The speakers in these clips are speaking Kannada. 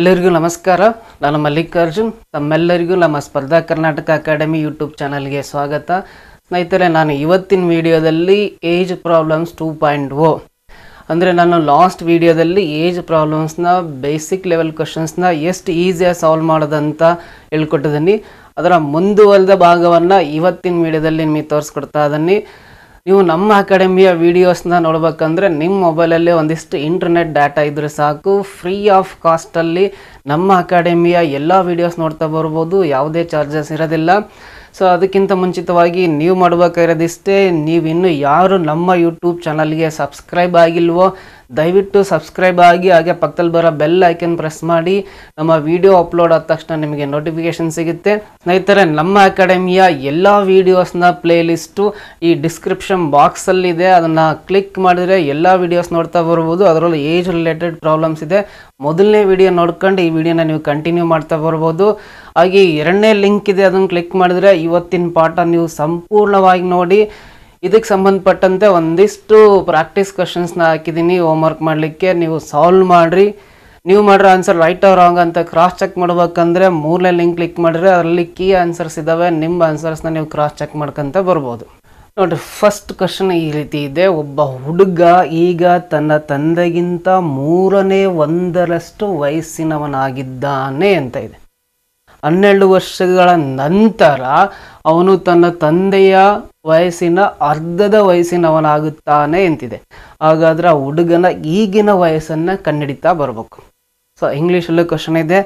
ಎಲ್ಲರಿಗೂ ನಮಸ್ಕಾರ ನಾನು ಮಲ್ಲಿಕಾರ್ಜುನ್ ತಮ್ಮೆಲ್ಲರಿಗೂ ನಮ್ಮ ಸ್ಪರ್ಧಾ ಕರ್ನಾಟಕ ಅಕಾಡೆಮಿ ಯೂಟ್ಯೂಬ್ ಚಾನಲ್ಗೆ ಸ್ವಾಗತ ಸ್ನೇಹಿತರೆ ನಾನು ಇವತ್ತಿನ ವಿಡಿಯೋದಲ್ಲಿ age problems two point O ಅಂದರೆ ನಾನು ಲಾಸ್ಟ್ ವಿಡಿಯೋದಲ್ಲಿ ಏಜ್ ಪ್ರಾಬ್ಲಮ್ಸ್ನ ಬೇಸಿಕ್ ಲೆವೆಲ್ ಕ್ವಶನ್ಸ್ನ ಎಷ್ಟು ಈಸಿಯಾಗಿ ಸಾಲ್ವ್ ಮಾಡೋದಂತ ಹೇಳ್ಕೊಟ್ಟಿದ್ದೀನಿ ಅದರ ಮುಂದುವರೆದ ಭಾಗವನ್ನು ಇವತ್ತಿನ ವಿಡಿಯೋದಲ್ಲಿ ನಿಮಗೆ ತೋರಿಸ್ಕೊಡ್ತಾ ಇದ್ದೀನಿ ನೀವು ನಮ್ಮ ಅಕಾಡೆಮಿಯ ವಿಡಿಯೋಸ್ನ ನೋಡಬೇಕಂದ್ರೆ ನಿಮ್ಮ ಮೊಬೈಲಲ್ಲೇ ಒಂದಿಷ್ಟು ಇಂಟರ್ನೆಟ್ ಡಾಟಾ ಇದ್ರೆ ಸಾಕು ಫ್ರೀ ಆಫ್ ಕಾಸ್ಟಲ್ಲಿ ನಮ್ಮ ಅಕಾಡೆಮಿಯ ಎಲ್ಲ ವಿಡಿಯೋಸ್ ನೋಡ್ತಾ ಬರ್ಬೋದು ಯಾವುದೇ ಚಾರ್ಜಸ್ ಇರೋದಿಲ್ಲ ಸೊ ಅದಕ್ಕಿಂತ ಮುಂಚಿತವಾಗಿ ನೀವು ಮಾಡಬೇಕಾಗಿರೋದಿಷ್ಟೇ ನೀವು ಇನ್ನು ಯಾರು ನಮ್ಮ ಯೂಟ್ಯೂಬ್ ಚಾನಲ್ಗೆ ಸಬ್ಸ್ಕ್ರೈಬ್ ಆಗಿಲ್ವೋ ದಯವಿಟ್ಟು ಸಬ್ಸ್ಕ್ರೈಬ್ ಆಗಿ ಹಾಗೆ ಪಕ್ಕದಲ್ಲಿ ಬರೋ ಬೆಲ್ ಐಕನ್ ಪ್ರೆಸ್ ಮಾಡಿ ನಮ್ಮ ವಿಡಿಯೋ ಅಪ್ಲೋಡ್ ಆದ ತಕ್ಷಣ ನಿಮಗೆ ನೋಟಿಫಿಕೇಷನ್ ಸಿಗುತ್ತೆ ಸ್ನೇಹಿತರೆ ನಮ್ಮ ಅಕಾಡೆಮಿಯ ಎಲ್ಲ ವೀಡಿಯೋಸ್ನ ಲಿಸ್ಟು ಈ ಡಿಸ್ಕ್ರಿಪ್ಷನ್ ಬಾಕ್ಸಲ್ಲಿದೆ ಅದನ್ನು ಕ್ಲಿಕ್ ಮಾಡಿದರೆ ಎಲ್ಲ ವೀಡಿಯೋಸ್ ನೋಡ್ತಾ ಬರ್ಬೋದು ಅದರಲ್ಲೂ ಏಜ್ ರಿಲೇಟೆಡ್ ಪ್ರಾಬ್ಲಮ್ಸ್ ಇದೆ ಮೊದಲನೇ ವಿಡಿಯೋ ನೋಡ್ಕೊಂಡು ಈ ವಿಡಿಯೋನ ನೀವು ಕಂಟಿನ್ಯೂ ಮಾಡ್ತಾ ಬರ್ಬೋದು ಹಾಗೆ ಎರಡನೇ ಲಿಂಕ್ ಇದೆ ಅದನ್ನು ಕ್ಲಿಕ್ ಮಾಡಿದರೆ ಇವತ್ತಿನ ಪಾಠ ನೀವು ಸಂಪೂರ್ಣವಾಗಿ ನೋಡಿ ಇದಕ್ಕೆ ಸಂಬಂಧಪಟ್ಟಂತೆ ಒಂದಿಷ್ಟು ಪ್ರಾಕ್ಟೀಸ್ ಕ್ವಶನ್ಸ್ನ ಹಾಕಿದ್ದೀನಿ ಹೋಮ್ ವರ್ಕ್ ಮಾಡಲಿಕ್ಕೆ ನೀವು ಸಾಲ್ವ್ ಮಾಡಿರಿ ನೀವು ಮಾಡಿರೋ ಆನ್ಸರ್ ರೈಟ್ ಆರ್ ರಾಂಗ್ ಅಂತ ಕ್ರಾಸ್ ಚೆಕ್ ಮಾಡ್ಬೇಕಂದ್ರೆ ಮೂರನೇ ಲಿಂಕ್ ಕ್ಲಿಕ್ ಮಾಡಿದ್ರೆ ಅದರಲ್ಲಿ ಕೀ ಆನ್ಸರ್ಸ್ ಇದ್ದಾವೆ ನಿಮ್ಮ ಆನ್ಸರ್ಸ್ನ ನೀವು ಕ್ರಾಸ್ ಚೆಕ್ ಮಾಡ್ಕೊಂತ ಬರ್ಬೋದು ನೋಡಿ ಫಸ್ಟ್ ಕ್ವಶನ್ ಈ ರೀತಿ ಇದೆ ಒಬ್ಬ ಹುಡುಗ ಈಗ ತನ್ನ ತಂದೆಗಿಂತ ಮೂರನೇ ಒಂದರಷ್ಟು ವಯಸ್ಸಿನವನಾಗಿದ್ದಾನೆ ಅಂತ ಇದೆ ಹನ್ನೆರಡು ವರ್ಷಗಳ ನಂತರ ಅವನು ತನ್ನ ತಂದೆಯ ವಯಸ್ಸಿನ ಅರ್ಧದ ವಯಸ್ಸಿನವನಾಗುತ್ತಾನೆ ಎಂತಿದೆ ಹಾಗಾದ್ರೆ ಆ ಹುಡುಗನ ಈಗಿನ ವಯಸ್ಸನ್ನು ಕಣ್ಣಿಡಿತಾ ಬರಬೇಕು ಸೊ ಇಂಗ್ಲೀಷಲ್ಲೂ ಕ್ವಶನ್ ಇದೆ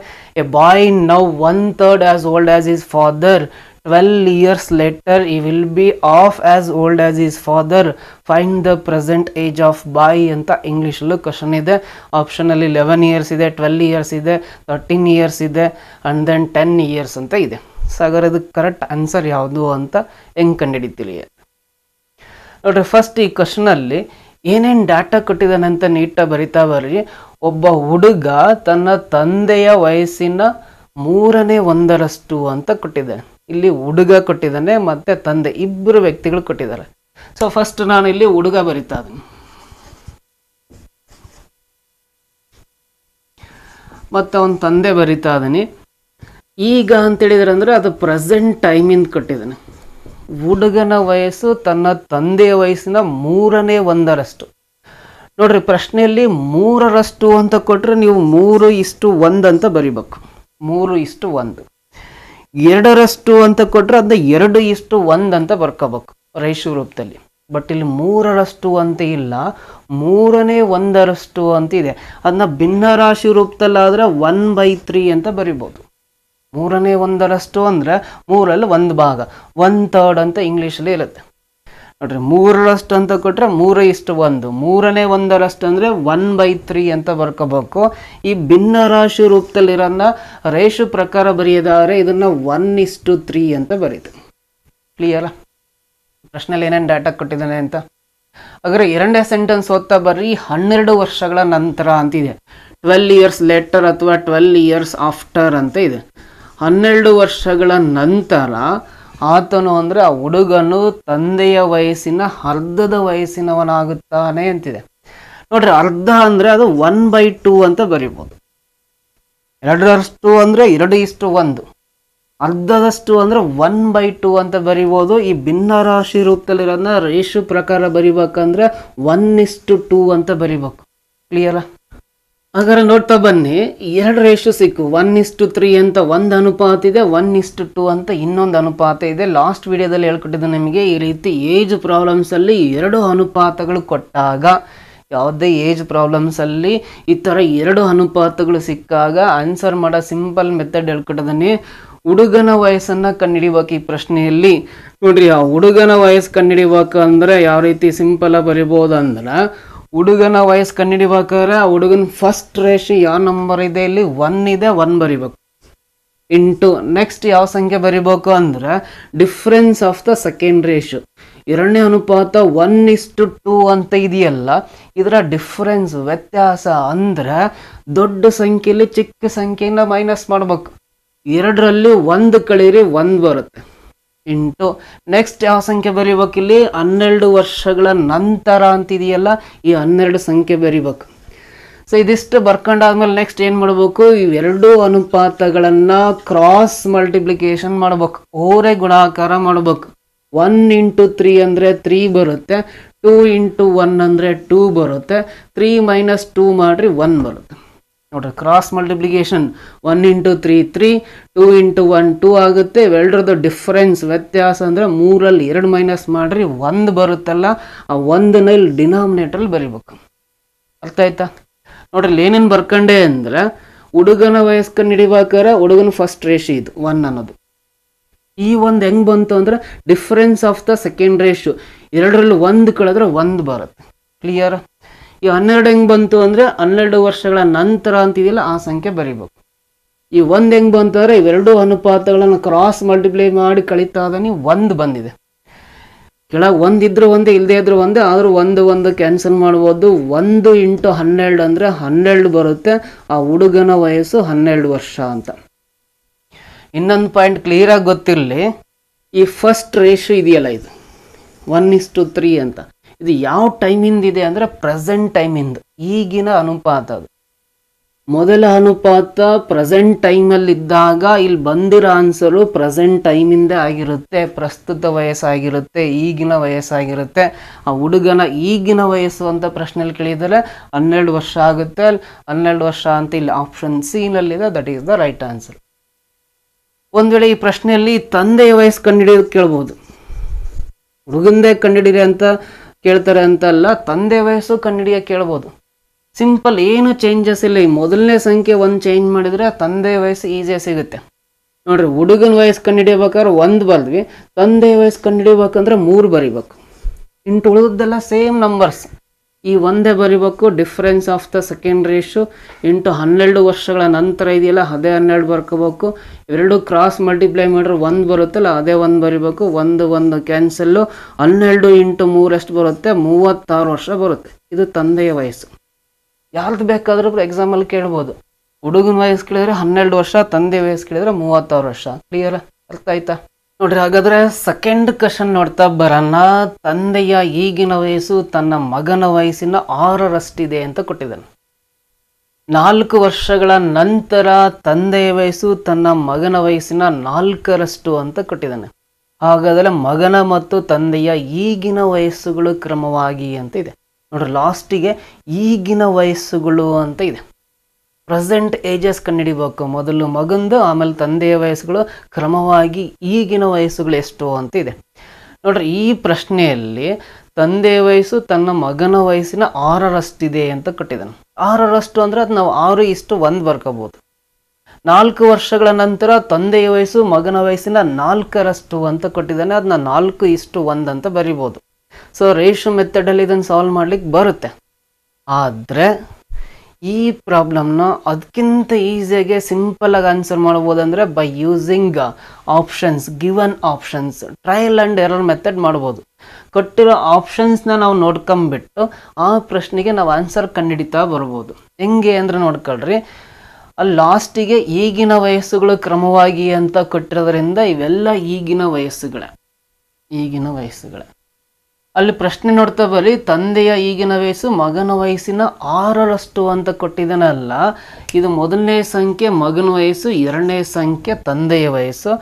a boy now one third as old as his father twelve years later, he will be half as old as his father. Find the present age of boy ಅಂತ ಇಂಗ್ಲೀಷಲ್ಲೂ ಕ್ವಶನ್ ಇದೆ ಆಪ್ಷನಲ್ಲಿ ಲೆವೆನ್ ಇಯರ್ಸ್ ಇದೆ ಟ್ವೆಲ್ ಇಯರ್ಸ್ ಇದೆ ತರ್ಟೀನ್ ಇಯರ್ಸ್ ಇದೆ ಆ್ಯಂಡ್ ದೆನ್ ಟೆನ್ ಇಯರ್ಸ್ ಅಂತ ಇದೆ ಸಾಗರ್ ಅದಕ್ಕೆ ಕರೆಕ್ಟ್ ಆನ್ಸರ್ ಯಾವುದು ಅಂತ ಹೆಂಗೆ ಕಂಡುಹಿಡಿತೀವಿ ನೋಡ್ರಿ ಫಸ್ಟ್ ಈ ಕ್ವಶನಲ್ಲಿ ಏನೇನು ಡಾಟಾ ಅಂತ ನೀಟಾಗಿ ಬರಿತಾ ಬರ್ರಿ ಒಬ್ಬ ಹುಡುಗ ತನ್ನ ತಂದೆಯ ವಯಸ್ಸಿನ ಮೂರನೇ ಒಂದರಷ್ಟು ಅಂತ ಕೊಟ್ಟಿದ್ದಾನೆ ಇಲ್ಲಿ ಹುಡುಗ ಕೊಟ್ಟಿದ್ದಾನೆ ಮತ್ತು ತಂದೆ ಇಬ್ಬರು ವ್ಯಕ್ತಿಗಳು ಕೊಟ್ಟಿದ್ದಾರೆ ಸೊ ಫಸ್ಟ್ ನಾನು ಇಲ್ಲಿ ಹುಡುಗ ಬರಿತಾ ಇದ್ದೀನಿ ಮತ್ತು ಅವನ ತಂದೆ ಬರಿತಾ ಇದ್ದೀನಿ ಈಗ ಹೇಳಿದ್ರೆ ಅಂದರೆ ಅದು ಪ್ರೆಸೆಂಟ್ ಟೈಮಿಂದ ಕೊಟ್ಟಿದ್ದಾನೆ ಹುಡುಗನ ವಯಸ್ಸು ತನ್ನ ತಂದೆಯ ವಯಸ್ಸಿನ ಮೂರನೇ ಒಂದರಷ್ಟು ನೋಡ್ರಿ ಪ್ರಶ್ನೆಯಲ್ಲಿ ಮೂರರಷ್ಟು ಅಂತ ಕೊಟ್ಟರೆ ನೀವು ಮೂರು ಇಷ್ಟು ಒಂದು ಅಂತ ಬರಿಬೇಕು ಮೂರು ಇಷ್ಟು ಒಂದು ಎರಡರಷ್ಟು ಅಂತ ಕೊಟ್ಟರೆ ಅದನ್ನ ಎರಡು ಇಷ್ಟು ಒಂದು ಅಂತ ಬರ್ಕೋಬೇಕು ರೈಶು ರೂಪದಲ್ಲಿ ಬಟ್ ಇಲ್ಲಿ ಮೂರರಷ್ಟು ಅಂತ ಇಲ್ಲ ಮೂರನೇ ಒಂದರಷ್ಟು ಅಂತ ಇದೆ ಅದನ್ನ ಭಿನ್ನ ರಾಶಿ ಆದರೆ ಒನ್ ಬೈ ತ್ರೀ ಅಂತ ಬರಿಬೋದು ಮೂರನೇ ಒಂದರಷ್ಟು ಅಂದರೆ ಮೂರಲ್ಲಿ ಒಂದು ಭಾಗ ಒನ್ ತರ್ಡ್ ಅಂತ ಇಂಗ್ಲೀಷಲ್ಲಿ ಇರುತ್ತೆ ನೋಡ್ರಿ ಮೂರರಷ್ಟು ಅಂತ ಕೊಟ್ಟರೆ ಮೂರ ಇಷ್ಟು ಒಂದು ಮೂರನೇ ಒಂದರಷ್ಟು ಅಂದರೆ ಒನ್ ಬೈ ತ್ರೀ ಅಂತ ಬರ್ಕೋಬೇಕು ಈ ಭಿನ್ನ ರಾಶಿ ರೂಪದಲ್ಲಿರೋದನ್ನ ರೇಷು ಪ್ರಕಾರ ಬರೆಯೋದಾದ್ರೆ ಇದನ್ನು ಒನ್ ಇಷ್ಟು ತ್ರೀ ಅಂತ ಬರೀತು ಕ್ಲಿಯರಾ ಪ್ರಶ್ನೆಯಲ್ಲಿ ಏನೇನು ಡಾಟಾ ಕೊಟ್ಟಿದ್ದಾನೆ ಅಂತ ಹಾಗಾದ್ರೆ ಎರಡನೇ ಸೆಂಟೆನ್ಸ್ ಓದ್ತಾ ಬರ್ರಿ ಹನ್ನೆರಡು ವರ್ಷಗಳ ನಂತರ ಅಂತಿದೆ ಟ್ವೆಲ್ ಇಯರ್ಸ್ ಲೆಟರ್ ಅಥವಾ ಟ್ವೆಲ್ ಇಯರ್ಸ್ ಆಫ್ಟರ್ ಅಂತ ಇದೆ ಹನ್ನೆರಡು ವರ್ಷಗಳ ನಂತರ ಆತನು ಅಂದರೆ ಆ ಹುಡುಗನು ತಂದೆಯ ವಯಸ್ಸಿನ ಅರ್ಧದ ವಯಸ್ಸಿನವನಾಗುತ್ತಾನೆ ಅಂತಿದೆ ನೋಡ್ರಿ ಅರ್ಧ ಅಂದರೆ ಅದು ಒನ್ ಬೈ ಟೂ ಅಂತ ಬರಿಬೋದು ಎರಡರಷ್ಟು ಅಂದರೆ ಎರಡು ಇಷ್ಟು ಒಂದು ಅರ್ಧದಷ್ಟು ಅಂದರೆ ಒನ್ ಬೈ ಟೂ ಅಂತ ಬರಿಬೋದು ಈ ಭಿನ್ನರಾಶಿ ರೂಪದಲ್ಲಿರೋದನ್ನ ರೇಷು ಪ್ರಕಾರ ಬರಿಬೇಕಂದ್ರೆ ಒನ್ ಇಷ್ಟು ಟೂ ಅಂತ ಬರಿಬೇಕು ಕ್ಲಿಯರಾ ಹಾಗಾದ್ರೆ ನೋಡ್ತಾ ಬನ್ನಿ ಎರಡು ರೇಷು ಸಿಕ್ಕು ಒನ್ ಇಷ್ಟು ತ್ರೀ ಅಂತ ಒಂದು ಅನುಪಾತ ಇದೆ ಒನ್ ಇಷ್ಟು ಟು ಅಂತ ಇನ್ನೊಂದು ಅನುಪಾತ ಇದೆ ಲಾಸ್ಟ್ ವಿಡಿಯೋದಲ್ಲಿ ಹೇಳ್ಕೊಟ್ಟಿದ್ದು ನಿಮಗೆ ಈ ರೀತಿ ಏಜ್ ಪ್ರಾಬ್ಲಮ್ಸಲ್ಲಿ ಎರಡು ಅನುಪಾತಗಳು ಕೊಟ್ಟಾಗ ಯಾವುದೇ ಏಜ್ ಪ್ರಾಬ್ಲಮ್ಸಲ್ಲಿ ಈ ಥರ ಎರಡು ಅನುಪಾತಗಳು ಸಿಕ್ಕಾಗ ಆನ್ಸರ್ ಮಾಡೋ ಸಿಂಪಲ್ ಮೆಥಡ್ ಹೇಳ್ಕೊಟ್ಟಿದ್ದೀನಿ ಹುಡುಗನ ವಯಸ್ಸನ್ನು ಕಂಡುಹಿಡಿಬೇಕು ಈ ಪ್ರಶ್ನೆಯಲ್ಲಿ ನೋಡ್ರಿ ಆ ಹುಡುಗನ ವಯಸ್ಸು ಕಂಡುಹಿಡಿಬೇಕು ಅಂದರೆ ಯಾವ ರೀತಿ ಸಿಂಪಲ್ಲಾಗಿ ಬರಿಬೋದು ಅಂದ್ರೆ ಹುಡುಗನ ವಯಸ್ಸು ಕಂಡಿಡಿಬೇಕಾದ್ರೆ ಆ ಹುಡುಗನ ಫಸ್ಟ್ ರೇಷಿ ಯಾವ ನಂಬರ್ ಇದೆ ಇಲ್ಲಿ ಒನ್ ಇದೆ ಒನ್ ಬರಿಬೇಕು ಇಂಟು ನೆಕ್ಸ್ಟ್ ಯಾವ ಸಂಖ್ಯೆ ಬರಿಬೇಕು ಅಂದ್ರೆ difference of the second ratio ಎರಡನೇ ಅನುಪಾತ ಒನ್ ಇಷ್ಟು ಟೂ ಅಂತ ಇದೆಯಲ್ಲ ಇದರ ಡಿಫ್ರೆನ್ಸ್ ವ್ಯತ್ಯಾಸ ಅಂದ್ರೆ ದೊಡ್ಡ ಸಂಖ್ಯೆಯಲ್ಲಿ ಚಿಕ್ಕ ಸಂಖ್ಯೆಯಿಂದ ಮೈನಸ್ ಮಾಡ್ಬೇಕು ಎರಡರಲ್ಲಿ ಒಂದು ಕಳೀರಿ ಒಂದು ಬರುತ್ತೆ ಇಂಟು ನೆಕ್ಸ್ಟ್ ಯಾವ ಸಂಖ್ಯೆ ಇಲ್ಲಿ ಹನ್ನೆರಡು ವರ್ಷಗಳ ನಂತರ ಅಂತಿದೆಯಲ್ಲ ಈ ಹನ್ನೆರಡು ಸಂಖ್ಯೆ ಬರಿಬೇಕು ಸೊ ಇದಿಷ್ಟು ಬರ್ಕೊಂಡಾದ್ಮೇಲೆ ನೆಕ್ಸ್ಟ್ ಏನು ಮಾಡಬೇಕು ಇವೆರಡು ಅನುಪಾತಗಳನ್ನು ಕ್ರಾಸ್ ಮಲ್ಟಿಪ್ಲಿಕೇಶನ್ ಮಾಡ್ಬೇಕು ಓರೆ ಗುಣಾಕಾರ ಮಾಡ್ಬೇಕು ಒನ್ ಇಂಟು ತ್ರೀ ಅಂದರೆ ತ್ರೀ ಬರುತ್ತೆ ಟೂ ಇಂಟು ಒನ್ ಅಂದರೆ ಟೂ ಬರುತ್ತೆ ತ್ರೀ ಮೈನಸ್ ಟೂ ಮಾಡಿರಿ ಒನ್ ಬರುತ್ತೆ ನೋಡ್ರಿ cross multiplication one into three three two into one two ಆಗುತ್ತೆ ಎಲ್ಲರದ್ದು ಡಿಫ್ರೆನ್ಸ್ ವ್ಯತ್ಯಾಸ ಅಂದರೆ ಮೂರಲ್ಲಿ ಎರಡು ಮೈನಸ್ ಮಾಡಿರಿ ಒಂದು ಬರುತ್ತಲ್ಲ ಆ ಒಂದನ್ನ ಡಿನಾಮಿನೇಟ್ರಲ್ಲಿ ಬರಿಬೇಕು ಅರ್ಥ ಆಯ್ತಾ ನೋಡ್ರಿ ಏನೇನು ಬರ್ಕಂಡೆ ಅಂದರೆ ಹುಡುಗನ ವಯಸ್ಕ ಹಿಡಿಬೇಕಾರೆ ಹುಡುಗನ ಫಸ್ಟ್ ರೇಷಿ ಇದು ಒನ್ ಅನ್ನೋದು ಈ ಒಂದು ಹೆಂಗೆ ಬಂತು ಅಂದರೆ difference of the second ratio ಎರಡರಲ್ಲಿ ಒಂದು ಕಳೆದ್ರೆ ಒಂದು ಬರುತ್ತೆ ಕ್ಲಿಯರ್ ಈ ಹನ್ನೆರಡು ಹೆಂಗೆ ಬಂತು ಅಂದರೆ ಹನ್ನೆರಡು ವರ್ಷಗಳ ನಂತರ ಅಂತಿದೆಯಲ್ಲ ಆ ಸಂಖ್ಯೆ ಬರಿಬೇಕು ಈ ಒಂದು ಹೆಂಗೆ ಬಂತು ಅಂದರೆ ಇವೆರಡೂ ಅನುಪಾತಗಳನ್ನು ಕ್ರಾಸ್ ಮಲ್ಟಿಪ್ಲೈ ಮಾಡಿ ಕಳೀತಾ ನೀವು ಒಂದು ಬಂದಿದೆ ಕೆಳಗೆ ಒಂದಿದ್ರು ಒಂದೇ ಇಲ್ಲದೇ ಇದ್ರು ಒಂದೇ ಆದರೂ ಒಂದು ಒಂದು ಕ್ಯಾನ್ಸಲ್ ಮಾಡ್ಬೋದು ಒಂದು ಇಂಟು ಹನ್ನೆರಡು ಅಂದರೆ ಹನ್ನೆರಡು ಬರುತ್ತೆ ಆ ಹುಡುಗನ ವಯಸ್ಸು ಹನ್ನೆರಡು ವರ್ಷ ಅಂತ ಇನ್ನೊಂದು ಪಾಯಿಂಟ್ ಕ್ಲಿಯರಾಗಿ ಗೊತ್ತಿರಲಿ ಈ ಫಸ್ಟ್ ರೇಷು ಇದೆಯಲ್ಲ ಇದು ಒನ್ ಇಸ್ ಟು ತ್ರೀ ಅಂತ ಇದು ಯಾವ ಟೈಮಿಂದ ಇದೆ ಅಂದರೆ ಪ್ರೆಸೆಂಟ್ ಟೈಮಿಂದ ಈಗಿನ ಅನುಪಾತ ಅದು ಮೊದಲ ಅನುಪಾತ ಪ್ರೆಸೆಂಟ್ ಇದ್ದಾಗ ಇಲ್ಲಿ ಬಂದಿರೋ ಆನ್ಸರು ಪ್ರೆಸೆಂಟ್ ಟೈಮಿಂದ ಆಗಿರುತ್ತೆ ಪ್ರಸ್ತುತ ವಯಸ್ಸಾಗಿರುತ್ತೆ ಈಗಿನ ವಯಸ್ಸಾಗಿರುತ್ತೆ ಆ ಹುಡುಗನ ಈಗಿನ ವಯಸ್ಸು ಅಂತ ಪ್ರಶ್ನೆಯಲ್ಲಿ ಕೇಳಿದರೆ ಹನ್ನೆರಡು ವರ್ಷ ಆಗುತ್ತೆ ಹನ್ನೆರಡು ವರ್ಷ ಅಂತ ಇಲ್ಲಿ ಆಪ್ಷನ್ ಸಿನಲ್ಲಿದೆ that is the right answer ಒಂದು ವೇಳೆ ಈ ಪ್ರಶ್ನೆಯಲ್ಲಿ ತಂದೆಯ ವಯಸ್ಸು ಕಂಡುಹಿಡಿಯೋದು ಕೇಳ್ಬೋದು ಹುಡುಗಂದೇ ಕಂಡುಹಿಡಿಯಿರಿ ಅಂತ ಕೇಳ್ತಾರೆ ಅಂತಲ್ಲ ತಂದೆ ವಯಸ್ಸು ಕನ್ನಡಿಯ ಕೇಳ್ಬೋದು ಸಿಂಪಲ್ ಏನು ಚೇಂಜಸ್ ಇಲ್ಲ ಈ ಮೊದಲನೇ ಸಂಖ್ಯೆ ಒಂದು ಚೇಂಜ್ ಮಾಡಿದರೆ ತಂದೆ ವಯಸ್ಸು ಈಸಿಯಾಗಿ ಸಿಗುತ್ತೆ ನೋಡ್ರಿ ಹುಡುಗನ ವಯಸ್ಸು ಕಂಡುಹಿಡಿಯಬೇಕಾದ್ರೆ ಒಂದು ಬರೆದ್ವಿ ತಂದೆ ವಯಸ್ಸು ಕಂಡುಹಿಡಿಯಬೇಕಂದ್ರೆ ಮೂರು ಬರಿಬೇಕು ಇಂಟು ಉಳಿದದ್ದೆಲ್ಲ ಸೇಮ್ ನಂಬರ್ಸ್ ಈ ಒಂದೇ ಬರಿಬೇಕು difference of the second ratio into ಹನ್ನೆರಡು ವರ್ಷಗಳ ನಂತರ ಇದೆಯಲ್ಲ ಅದೇ ಹನ್ನೆರಡು ಬರ್ಕೋಬೇಕು ಎರಡು ಕ್ರಾಸ್ ಮಲ್ಟಿಪ್ಲೈ ಮಾಡಿದ್ರೆ ಒಂದು ಬರುತ್ತಲ್ಲ ಅದೇ ಒಂದು ಬರಿಬೇಕು ಒಂದು ಒಂದು ಕ್ಯಾನ್ಸಲ್ಲು ಹನ್ನೆರಡು ಇಂಟು ಮೂರಷ್ಟು ಬರುತ್ತೆ ಮೂವತ್ತಾರು ವರ್ಷ ಬರುತ್ತೆ ಇದು ತಂದೆಯ ವಯಸ್ಸು ಯಾರ್ದು ಬೇಕಾದರೂ ಎಕ್ಸಾಮಲ್ಲಿ ಕೇಳ್ಬೋದು ಹುಡುಗನ ವಯಸ್ಸು ಕೇಳಿದ್ರೆ ಹನ್ನೆರಡು ವರ್ಷ ತಂದೆ ವಯಸ್ಸು ಕೇಳಿದ್ರೆ ಮೂವತ್ತಾರು ವರ್ಷ ಕ್ಲಿಯರ ಅರ್ಥ ಆಯ್ತಾ ನೋಡ್ರಿ ಹಾಗಾದ್ರೆ ಸೆಕೆಂಡ್ ಕ್ವಶನ್ ನೋಡ್ತಾ ಬರೋಣ ತಂದೆಯ ಈಗಿನ ವಯಸ್ಸು ತನ್ನ ಮಗನ ವಯಸ್ಸಿನ ಆರರಷ್ಟಿದೆ ಅಂತ ಕೊಟ್ಟಿದ್ದಾನೆ ನಾಲ್ಕು ವರ್ಷಗಳ ನಂತರ ತಂದೆಯ ವಯಸ್ಸು ತನ್ನ ಮಗನ ವಯಸ್ಸಿನ ನಾಲ್ಕರಷ್ಟು ಅಂತ ಕೊಟ್ಟಿದ್ದಾನೆ ಹಾಗಾದರೆ ಮಗನ ಮತ್ತು ತಂದೆಯ ಈಗಿನ ವಯಸ್ಸುಗಳು ಕ್ರಮವಾಗಿ ಅಂತ ಇದೆ ನೋಡ್ರಿ ಲಾಸ್ಟಿಗೆ ಈಗಿನ ವಯಸ್ಸುಗಳು ಅಂತ ಇದೆ ಪ್ರೆಸೆಂಟ್ ಏಜಸ್ ಕಂಡುಹಿಡಿಬೇಕು ಮೊದಲು ಮಗಂದು ಆಮೇಲೆ ತಂದೆಯ ವಯಸ್ಸುಗಳು ಕ್ರಮವಾಗಿ ಈಗಿನ ವಯಸ್ಸುಗಳು ಎಷ್ಟು ಅಂತ ಇದೆ ನೋಡ್ರಿ ಈ ಪ್ರಶ್ನೆಯಲ್ಲಿ ತಂದೆಯ ವಯಸ್ಸು ತನ್ನ ಮಗನ ವಯಸ್ಸಿನ ಆರರಷ್ಟಿದೆ ಅಂತ ಕೊಟ್ಟಿದ್ದಾನೆ ಆರರಷ್ಟು ಅಂದರೆ ಅದು ನಾವು ಆರು ಇಷ್ಟು ಒಂದು ಬರ್ಕೋಬೋದು ನಾಲ್ಕು ವರ್ಷಗಳ ನಂತರ ತಂದೆಯ ವಯಸ್ಸು ಮಗನ ವಯಸ್ಸಿನ ನಾಲ್ಕರಷ್ಟು ಅಂತ ಕೊಟ್ಟಿದ್ದಾನೆ ಅದನ್ನ ನಾಲ್ಕು ಇಷ್ಟು ಒಂದು ಅಂತ ಬರಿಬೋದು ಸೊ ರೇಷು ಮೆಥಡಲ್ಲಿ ಇದನ್ನು ಸಾಲ್ವ್ ಮಾಡ್ಲಿಕ್ಕೆ ಬರುತ್ತೆ ಆದರೆ ಈ ಪ್ರಾಬ್ಲಮ್ನ ಅದಕ್ಕಿಂತ ಈಸಿಯಾಗಿ ಸಿಂಪಲಾಗಿ ಆನ್ಸರ್ ಮಾಡ್ಬೋದಂದರೆ by using options given options trial and error method ಮಾಡ್ಬೋದು ಕೊಟ್ಟಿರೋ ಆಪ್ಷನ್ಸ್ನ ನಾವು ನೋಡ್ಕೊಂಬಿಟ್ಟು ಆ ಪ್ರಶ್ನೆಗೆ ನಾವು ಆನ್ಸರ್ ಕಂಡುಹಿಡಿತಾ ಬರ್ಬೋದು ಹೆಂಗೆ ಅಂದರೆ ನೋಡ್ಕೊಳ್ರಿ ಅಲ್ಲಿ ಲಾಸ್ಟಿಗೆ ಈಗಿನ ವಯಸ್ಸುಗಳು ಕ್ರಮವಾಗಿ ಅಂತ ಕೊಟ್ಟಿರೋದ್ರಿಂದ ಇವೆಲ್ಲ ಈಗಿನ ವಯಸ್ಸುಗಳೇ ಈಗಿನ ವಯಸ್ಸುಗಳೇ ಅಲ್ಲಿ ಪ್ರಶ್ನೆ ನೋಡ್ತಾ ಬರಲಿ ತಂದೆಯ ಈಗಿನ ವಯಸ್ಸು ಮಗನ ವಯಸ್ಸಿನ ಆರರಷ್ಟು ಅಂತ ಕೊಟ್ಟಿದ್ದಾನಲ್ಲ ಇದು ಮೊದಲನೇ ಸಂಖ್ಯೆ ಮಗನ ವಯಸ್ಸು ಎರಡನೇ ಸಂಖ್ಯೆ ತಂದೆಯ ವಯಸ್ಸು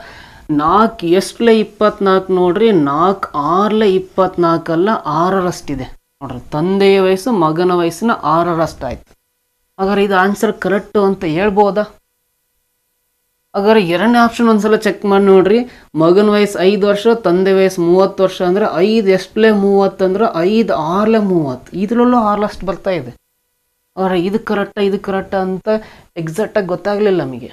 ನಾಲ್ಕು ಎಷ್ಟಲೇ ಇಪ್ಪತ್ನಾಲ್ಕು ನೋಡ್ರಿ ನಾಲ್ಕು ಆರ್ಲೆ ಇಪ್ಪತ್ನಾಲ್ಕಲ್ಲ ಆರರಷ್ಟಿದೆ ನೋಡ್ರಿ ತಂದೆಯ ವಯಸ್ಸು ಮಗನ ವಯಸ್ಸಿನ ಆರರಷ್ಟು ಆಯಿತು ಹಾಗಾದ್ರೆ ಇದು ಆನ್ಸರ್ ಕರೆಕ್ಟು ಅಂತ ಹೇಳ್ಬೋದಾ ಹಾಗಾದ್ರೆ ಎರಡನೇ ಆಪ್ಷನ್ ಒಂದ್ಸಲ ಚೆಕ್ ಮಾಡಿ ನೋಡ್ರಿ ಮಗನ ವಯಸ್ಸು ಐದು ವರ್ಷ ತಂದೆ ವಯಸ್ಸು ಮೂವತ್ತು ವರ್ಷ ಅಂದರೆ ಐದು ಎಷ್ಟ್ಲೆ ಮೂವತ್ತು ಅಂದ್ರೆ ಐದು ಆರ್ಲೆ ಮೂವತ್ತು ಇದರಲ್ಲೂ ಆರ್ಲಷ್ಟು ಬರ್ತಾ ಇದೆ ಅವರ ಇದು ಕರೆಕ್ಟ ಇದು ಕರೆಕ್ಟ್ ಅಂತ ಎಕ್ಸಾಕ್ಟಾಗಿ ಗೊತ್ತಾಗ್ಲಿಲ್ಲ ನಮಗೆ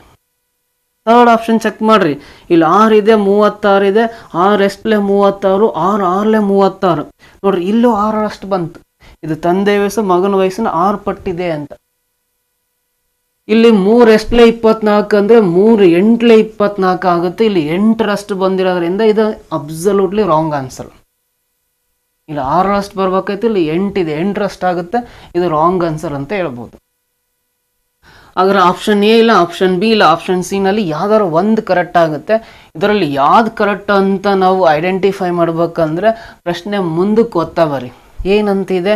ಥರ್ಡ್ ಆಪ್ಷನ್ ಚೆಕ್ ಮಾಡಿರಿ ಇಲ್ಲಿ ಆರು ಇದೆ ಮೂವತ್ತಾರು ಇದೆ ಆರು ಎಷ್ಟ್ಲೇ ಮೂವತ್ತಾರು ಆರು ಆರ್ಲೆ ಮೂವತ್ತಾರು ನೋಡ್ರಿ ಇಲ್ಲೂ ಆರು ಅಷ್ಟು ಬಂತು ಇದು ತಂದೆ ವಯಸ್ಸು ಮಗನ ವಯಸ್ಸಿನ ಆರು ಪಟ್ಟಿದೆ ಅಂತ ಇಲ್ಲಿ ಮೂರು ಎಷ್ಟ್ಲೆ ಇಪ್ಪತ್ನಾಲ್ಕು ಅಂದರೆ ಮೂರು ಎಂಟ್ಲೆ ಇಪ್ಪತ್ನಾಲ್ಕು ಆಗುತ್ತೆ ಇಲ್ಲಿ ಎಂಟರಷ್ಟು ಬಂದಿರೋದ್ರಿಂದ ಇದು ಅಬ್ಸಲ್ಯೂಟ್ಲಿ ರಾಂಗ್ ಆನ್ಸರ್ ಇಲ್ಲಿ ಆರರಷ್ಟು ಬರ್ಬೇಕಾಯ್ತು ಇಲ್ಲಿ ಎಂಟಿದೆ ಎಂಟರಷ್ಟು ಆಗುತ್ತೆ ಇದು ರಾಂಗ್ ಆನ್ಸರ್ ಅಂತ ಹೇಳ್ಬೋದು ಅದರ ಆಪ್ಷನ್ ಎ ಇಲ್ಲ ಆಪ್ಷನ್ ಬಿ ಇಲ್ಲ ಆಪ್ಷನ್ ನಲ್ಲಿ ಯಾವ್ದಾದ್ರು ಒಂದು ಕರೆಕ್ಟ್ ಆಗುತ್ತೆ ಇದರಲ್ಲಿ ಯಾವ್ದು ಕರೆಕ್ಟ್ ಅಂತ ನಾವು ಐಡೆಂಟಿಫೈ ಮಾಡ್ಬೇಕಂದ್ರೆ ಪ್ರಶ್ನೆ ಮುಂದಕ್ಕೆ ಓದ್ತಾ ಬರಿ ಏನಂತಿದೆ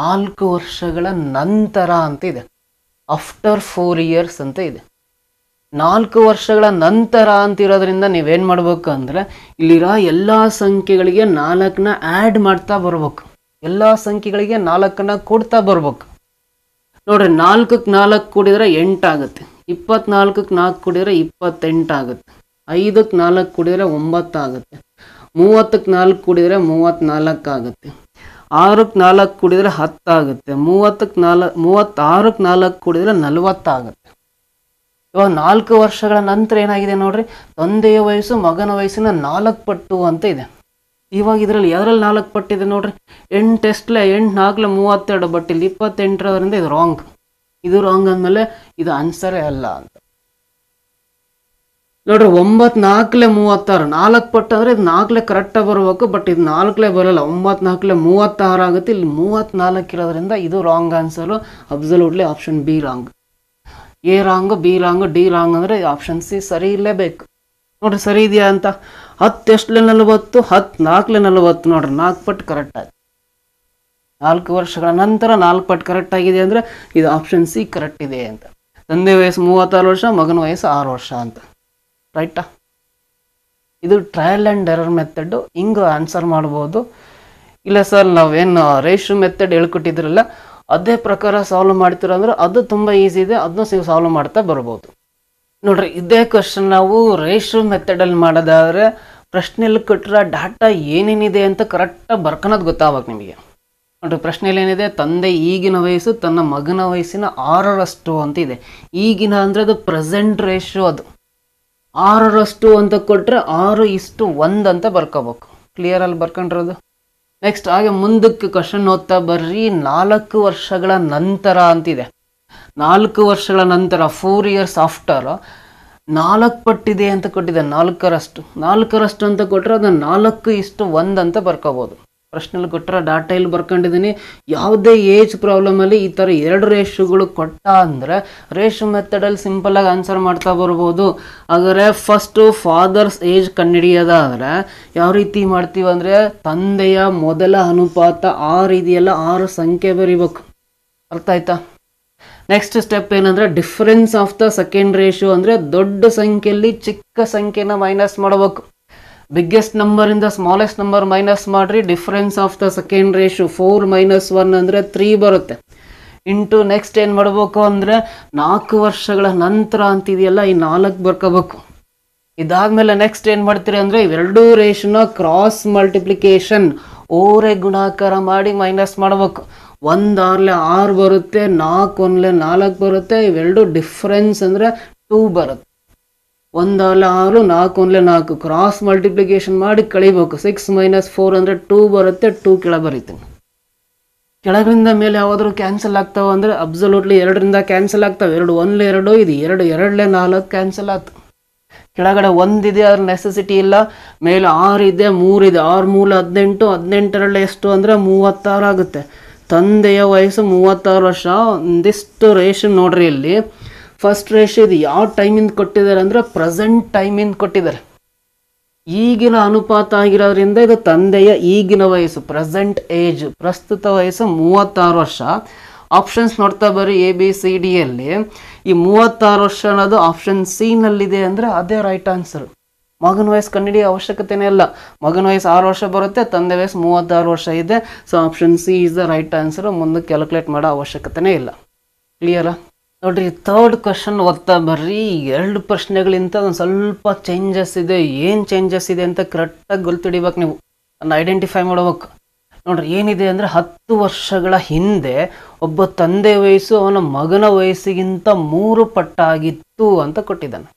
ನಾಲ್ಕು ವರ್ಷಗಳ ನಂತರ ಅಂತಿದೆ ಆಫ್ಟರ್ ಫೋರ್ ಇಯರ್ಸ್ ಅಂತ ಇದೆ ನಾಲ್ಕು ವರ್ಷಗಳ ನಂತರ ಅಂತಿರೋದ್ರಿಂದ ನೀವೇನು ಮಾಡಬೇಕು ಅಂದರೆ ಇಲ್ಲಿರೋ ಎಲ್ಲ ಸಂಖ್ಯೆಗಳಿಗೆ ನಾಲ್ಕನ್ನ ಆ್ಯಡ್ ಮಾಡ್ತಾ ಬರ್ಬೇಕು ಎಲ್ಲ ಸಂಖ್ಯೆಗಳಿಗೆ ನಾಲ್ಕನ್ನ ಕೊಡ್ತಾ ಬರ್ಬೇಕು ನೋಡ್ರಿ ನಾಲ್ಕಕ್ಕೆ ನಾಲ್ಕು ಕೂಡಿದ್ರೆ ಎಂಟಾಗುತ್ತೆ ಇಪ್ಪತ್ನಾಲ್ಕಕ್ಕೆ ನಾಲ್ಕು ಇಪ್ಪತ್ತೆಂಟು ಇಪ್ಪತ್ತೆಂಟಾಗುತ್ತೆ ಐದಕ್ಕೆ ನಾಲ್ಕು ಒಂಬತ್ತು ಒಂಬತ್ತಾಗುತ್ತೆ ಮೂವತ್ತಕ್ಕೆ ನಾಲ್ಕು ಕೂಡಿದರೆ ಆಗುತ್ತೆ ಆರಕ್ಕೆ ನಾಲ್ಕು ಕುಡಿದರೆ ಹತ್ತಾಗುತ್ತೆ ಮೂವತ್ತಕ್ಕೆ ನಾಲ್ಕು ಮೂವತ್ತಾರಕ್ಕೆ ನಾಲ್ಕು ಕುಡಿದ್ರೆ ನಲವತ್ತಾಗುತ್ತೆ ಇವಾಗ ನಾಲ್ಕು ವರ್ಷಗಳ ನಂತರ ಏನಾಗಿದೆ ನೋಡ್ರಿ ತಂದೆಯ ವಯಸ್ಸು ಮಗನ ವಯಸ್ಸಿನ ನಾಲ್ಕು ಪಟ್ಟು ಅಂತ ಇದೆ ಇವಾಗ ಇದರಲ್ಲಿ ಯಾವ್ದ್ರಲ್ಲಿ ನಾಲ್ಕು ಪಟ್ಟಿದೆ ನೋಡ್ರಿ ಎಂಟು ಎಷ್ಟಲೆ ಎಂಟು ನಾಲ್ಕಲೆ ಮೂವತ್ತೆರಡು ಬಟ್ ಇಪ್ಪತ್ತೆಂಟರವರಿಂದ ಇದು ರಾಂಗ್ ಇದು ರಾಂಗ್ ಅಂದಮೇಲೆ ಇದು ಆನ್ಸರೇ ಅಲ್ಲ ಅಂತ ನೋಡ್ರಿ ಒಂಬತ್ತು ನಾಲ್ಕಲೆ ಮೂವತ್ತಾರು ನಾಲ್ಕು ಪಟ್ಟು ಅಂದರೆ ಇದು ನಾಲ್ಕಲೆ ಕರೆಕ್ಟಾಗಿ ಬರಬೇಕು ಬಟ್ ಇದು ನಾಲ್ಕಲೆ ಬರೋಲ್ಲ ಒಂಬತ್ತು ನಾಲ್ಕಲೆ ಮೂವತ್ತಾರು ಆಗುತ್ತೆ ಇಲ್ಲಿ ಮೂವತ್ತ್ನಾಲ್ಕು ಇರೋದ್ರಿಂದ ಇದು wrong answer absolutely option B wrong A wrong B wrong D wrong ಅಂದರೆ ಆಪ್ಷನ್ ಸಿ ಸರಿ ಇರಲೇಬೇಕು ನೋಡ್ರಿ ಸರಿ ಇದೆಯಾ ಅಂತ ಹತ್ತು ಎಷ್ಟಲೆ ನಲ್ವತ್ತು ಹತ್ತು ನಾಲ್ಕಲೆ ನಲ್ವತ್ತು ನೋಡ್ರಿ ನಾಲ್ಕು ಪಟ್ ಕರೆಕ್ಟ್ ಆಯ್ತು ನಾಲ್ಕು ವರ್ಷಗಳ ನಂತರ ನಾಲ್ಕು ಪಟ್ ಕರೆಕ್ಟ್ ಆಗಿದೆ ಅಂದರೆ ಇದು ಆಪ್ಷನ್ ಸಿ ಕರೆಕ್ಟ್ ಇದೆ ಅಂತ ತಂದೆ ವಯಸ್ಸು ಮೂವತ್ತಾರು ವರ್ಷ ಮಗನ ವಯಸ್ಸು ಆರು ವರ್ಷ ಅಂತ ರೈಟ ಇದು ಟ್ರಯಲ್ ಆ್ಯಂಡ್ ಎರರ್ ಮೆಥಡು ಹಿಂಗೆ ಆನ್ಸರ್ ಮಾಡ್ಬೋದು ಇಲ್ಲ ಸರ್ ನಾವೇನು ರೇಷು ಮೆಥಡ್ ಹೇಳ್ಕೊಟ್ಟಿದ್ರಲ್ಲ ಅದೇ ಪ್ರಕಾರ ಸಾಲ್ವ್ ಮಾಡ್ತಿರೋಂದ್ರೆ ಅದು ತುಂಬ ಈಸಿ ಇದೆ ಅದನ್ನ ನೀವು ಸಾಲ್ವ್ ಮಾಡ್ತಾ ಬರ್ಬೋದು ನೋಡ್ರಿ ಇದೇ ಕ್ವಶನ್ ನಾವು ರೇಷು ಮೆಥಡಲ್ಲಿ ಮಾಡೋದಾದರೆ ಪ್ರಶ್ನೆಯಲ್ಲಿ ಕೊಟ್ಟಿರೋ ಡಾಟಾ ಏನೇನಿದೆ ಅಂತ ಕರೆಕ್ಟಾಗಿ ಬರ್ಕೊಳೋದು ಗೊತ್ತಾಗಬೇಕು ನಿಮಗೆ ನೋಡ್ರಿ ಪ್ರಶ್ನೆಯಲ್ಲಿ ಏನಿದೆ ತಂದೆ ಈಗಿನ ವಯಸ್ಸು ತನ್ನ ಮಗನ ವಯಸ್ಸಿನ ಆರರಷ್ಟು ಅಂತ ಇದೆ ಈಗಿನ ಅಂದರೆ ಅದು ಪ್ರೆಸೆಂಟ್ ರೇಷು ಅದು ಆರರಷ್ಟು ಅಂತ ಕೊಟ್ಟರೆ ಆರು ಇಷ್ಟು ಒಂದು ಅಂತ ಬರ್ಕೋಬೇಕು ಕ್ಲಿಯರಲ್ಲಿ ಬರ್ಕೊಂಡಿರೋದು ನೆಕ್ಸ್ಟ್ ಹಾಗೆ ಮುಂದಕ್ಕೆ ಕ್ವಶನ್ ಓದ್ತಾ ಬರ್ರಿ ನಾಲ್ಕು ವರ್ಷಗಳ ನಂತರ ಅಂತಿದೆ ನಾಲ್ಕು ವರ್ಷಗಳ ನಂತರ ಫೋರ್ ಇಯರ್ಸ್ ಆಫ್ಟರ್ ನಾಲ್ಕು ಪಟ್ಟಿದೆ ಅಂತ ಕೊಟ್ಟಿದೆ ನಾಲ್ಕರಷ್ಟು ನಾಲ್ಕರಷ್ಟು ಅಂತ ಕೊಟ್ಟರೆ ಅದನ್ನು ನಾಲ್ಕು ಇಷ್ಟು ಒಂದು ಅಂತ ಬರ್ಕೋಬೋದು ಪ್ರಶ್ನೆಲ್ಲಿ ಕೊಟ್ಟರೆ ಡಾಟಾ ಇಲ್ಲಿ ಬರ್ಕೊಂಡಿದ್ದೀನಿ ಯಾವುದೇ ಏಜ್ ಪ್ರಾಬ್ಲಮಲ್ಲಿ ಈ ಥರ ಎರಡು ರೇಷುಗಳು ಕೊಟ್ಟ ಅಂದರೆ ರೇಷು ಮೆಥಡಲ್ಲಿ ಸಿಂಪಲಾಗಿ ಆನ್ಸರ್ ಮಾಡ್ತಾ ಬರ್ಬೋದು ಆದರೆ ಫಸ್ಟು ಫಾದರ್ಸ್ ಏಜ್ ಕಂಡುಹಿಡಿಯೋದಾದರೆ ಯಾವ ರೀತಿ ಮಾಡ್ತೀವಿ ಅಂದರೆ ತಂದೆಯ ಮೊದಲ ಅನುಪಾತ ಆ ಇದೆಯಲ್ಲ ಆರು ಸಂಖ್ಯೆ ಬರೀಬೇಕು ಅರ್ಥ ಆಯ್ತಾ ನೆಕ್ಸ್ಟ್ ಸ್ಟೆಪ್ ಏನಂದರೆ difference of the second ratio ಅಂದರೆ ದೊಡ್ಡ ಸಂಖ್ಯೆಯಲ್ಲಿ ಚಿಕ್ಕ ಸಂಖ್ಯೆನ ಮೈನಸ್ ಮಾಡಬೇಕು ಬಿಗ್ಗೆಸ್ಟ್ ನಂಬರಿಂದ ಸ್ಮಾಲೆಸ್ಟ್ ನಂಬರ್ ಮೈನಸ್ ಮಾಡಿರಿ difference of the second ratio four minus one ಅಂದರೆ ತ್ರೀ ಬರುತ್ತೆ ಇಂಟು ನೆಕ್ಸ್ಟ್ ಏನು ಮಾಡಬೇಕು ಅಂದರೆ ನಾಲ್ಕು ವರ್ಷಗಳ ನಂತರ ಅಂತಿದೆಯಲ್ಲ ಈ ನಾಲ್ಕು ಬರ್ಕೋಬೇಕು ಇದಾದ್ಮೇಲೆ ನೆಕ್ಸ್ಟ್ ಏನು ಮಾಡ್ತೀರಿ ಅಂದರೆ ಇವೆರಡೂ ರೇಷನ್ನ ಕ್ರಾಸ್ ಮಲ್ಟಿಪ್ಲಿಕೇಶನ್ ಓರೆ ಗುಣಾಕಾರ ಮಾಡಿ ಮೈನಸ್ ಮಾಡಬೇಕು ಒಂದು ಆರ್ಲೆ ಆರು ಬರುತ್ತೆ ನಾಲ್ಕು ಒಂದ್ಲೆ ನಾಲ್ಕು ಬರುತ್ತೆ ಇವೆರಡು ಡಿಫ್ರೆನ್ಸ್ ಅಂದರೆ ಟೂ ಬರುತ್ತೆ ಒಂದಲ್ಲ ಆರು ನಾಲ್ಕು ಒಂದ್ಲೆ ನಾಲ್ಕು ಕ್ರಾಸ್ ಮಲ್ಟಿಪ್ಲಿಕೇಶನ್ ಮಾಡಿ ಕಳಿಬೇಕು ಸಿಕ್ಸ್ ಮೈನಸ್ ಫೋರ್ ಅಂದರೆ ಟೂ ಬರುತ್ತೆ ಟೂ ಕೆಳ ಬರೀತೀನಿ ಕೆಳಗಿಂದ ಮೇಲೆ ಯಾವಾದರೂ ಕ್ಯಾನ್ಸಲ್ ಆಗ್ತಾವೆ ಅಂದರೆ ಅಬ್ಸಲ್ಯೂಟ್ಲಿ ಎರಡರಿಂದ ಕ್ಯಾನ್ಸಲ್ ಆಗ್ತಾವೆ ಎರಡು ಒಂದಲೇ ಎರಡು ಇದು ಎರಡು ಎರಡಲೇ ನಾಲ್ಕು ಕ್ಯಾನ್ಸಲ್ ಆಯ್ತು ಕೆಳಗಡೆ ಒಂದಿದೆ ಅದ್ರ ನೆಸೆಸಿಟಿ ಇಲ್ಲ ಮೇಲೆ ಆರು ಇದೆ ಮೂರಿದೆ ಆರು ಮೂಲ ಹದಿನೆಂಟು ಹದಿನೆಂಟರಲ್ಲಿ ಎಷ್ಟು ಅಂದರೆ ಮೂವತ್ತಾರು ಆಗುತ್ತೆ ತಂದೆಯ ವಯಸ್ಸು ಮೂವತ್ತಾರು ವರ್ಷ ಒಂದಿಷ್ಟು ರೇಷನ್ ನೋಡ್ರಿ ಇಲ್ಲಿ ಫಸ್ಟ್ ರೇಷ್ ಇದು ಯಾವ ಟೈಮಿಂದ ಕೊಟ್ಟಿದ್ದಾರೆ ಅಂದರೆ ಪ್ರೆಸೆಂಟ್ ಟೈಮಿಂದ ಕೊಟ್ಟಿದ್ದಾರೆ ಈಗಿನ ಅನುಪಾತ ಆಗಿರೋದ್ರಿಂದ ಇದು ತಂದೆಯ ಈಗಿನ ವಯಸ್ಸು ಪ್ರೆಸೆಂಟ್ ಏಜ್ ಪ್ರಸ್ತುತ ವಯಸ್ಸು ಮೂವತ್ತಾರು ವರ್ಷ ಆಪ್ಷನ್ಸ್ ನೋಡ್ತಾ ಬರ್ರಿ ಎ ಬಿ ಸಿ ಡಿಯಲ್ಲಿ ಈ ಮೂವತ್ತಾರು ವರ್ಷ ಅನ್ನೋದು ಆಪ್ಷನ್ ಸಿನಲ್ಲಿದೆ ಅಂದರೆ ಅದೇ ರೈಟ್ ಆನ್ಸರ್ ಮಗನ ವಯಸ್ಸು ಕಂಡುಹಿಡಿಯ ಅವಶ್ಯಕತೆನೇ ಇಲ್ಲ ಮಗನ ವಯಸ್ಸು ಆರು ವರ್ಷ ಬರುತ್ತೆ ತಂದೆ ವಯಸ್ಸು ಮೂವತ್ತಾರು ವರ್ಷ ಇದೆ so option C is the right answer ಮುಂದೆ ಕ್ಯಾಲ್ಕುಲೇಟ್ ಮಾಡೋ ಅವಶ್ಯಕತೆನೇ ಇಲ್ಲ ಕ್ಲಿಯರಾ ನೋಡ್ರಿ ಥರ್ಡ್ ಕ್ವಶನ್ ಓದ್ತಾ ಬರ್ರಿ ಎರಡು ಪ್ರಶ್ನೆಗಳಿಂತ ಒಂದು ಸ್ವಲ್ಪ ಚೇಂಜಸ್ ಇದೆ ಏನು ಚೇಂಜಸ್ ಇದೆ ಅಂತ ಕರೆಕ್ಟಾಗಿ ಗೊತ್ತಿಡಿಬೇಕು ನೀವು ಅದನ್ನ ಐಡೆಂಟಿಫೈ ಮಾಡಬೇಕು ನೋಡ್ರಿ ಏನಿದೆ ಅಂದರೆ ಹತ್ತು ವರ್ಷಗಳ ಹಿಂದೆ ಒಬ್ಬ ತಂದೆ ವಯಸ್ಸು ಅವನ ಮಗನ ವಯಸ್ಸಿಗಿಂತ ಮೂರು ಪಟ್ಟಾಗಿತ್ತು ಅಂತ ಕೊಟ್ಟಿದ್ದಾನೆ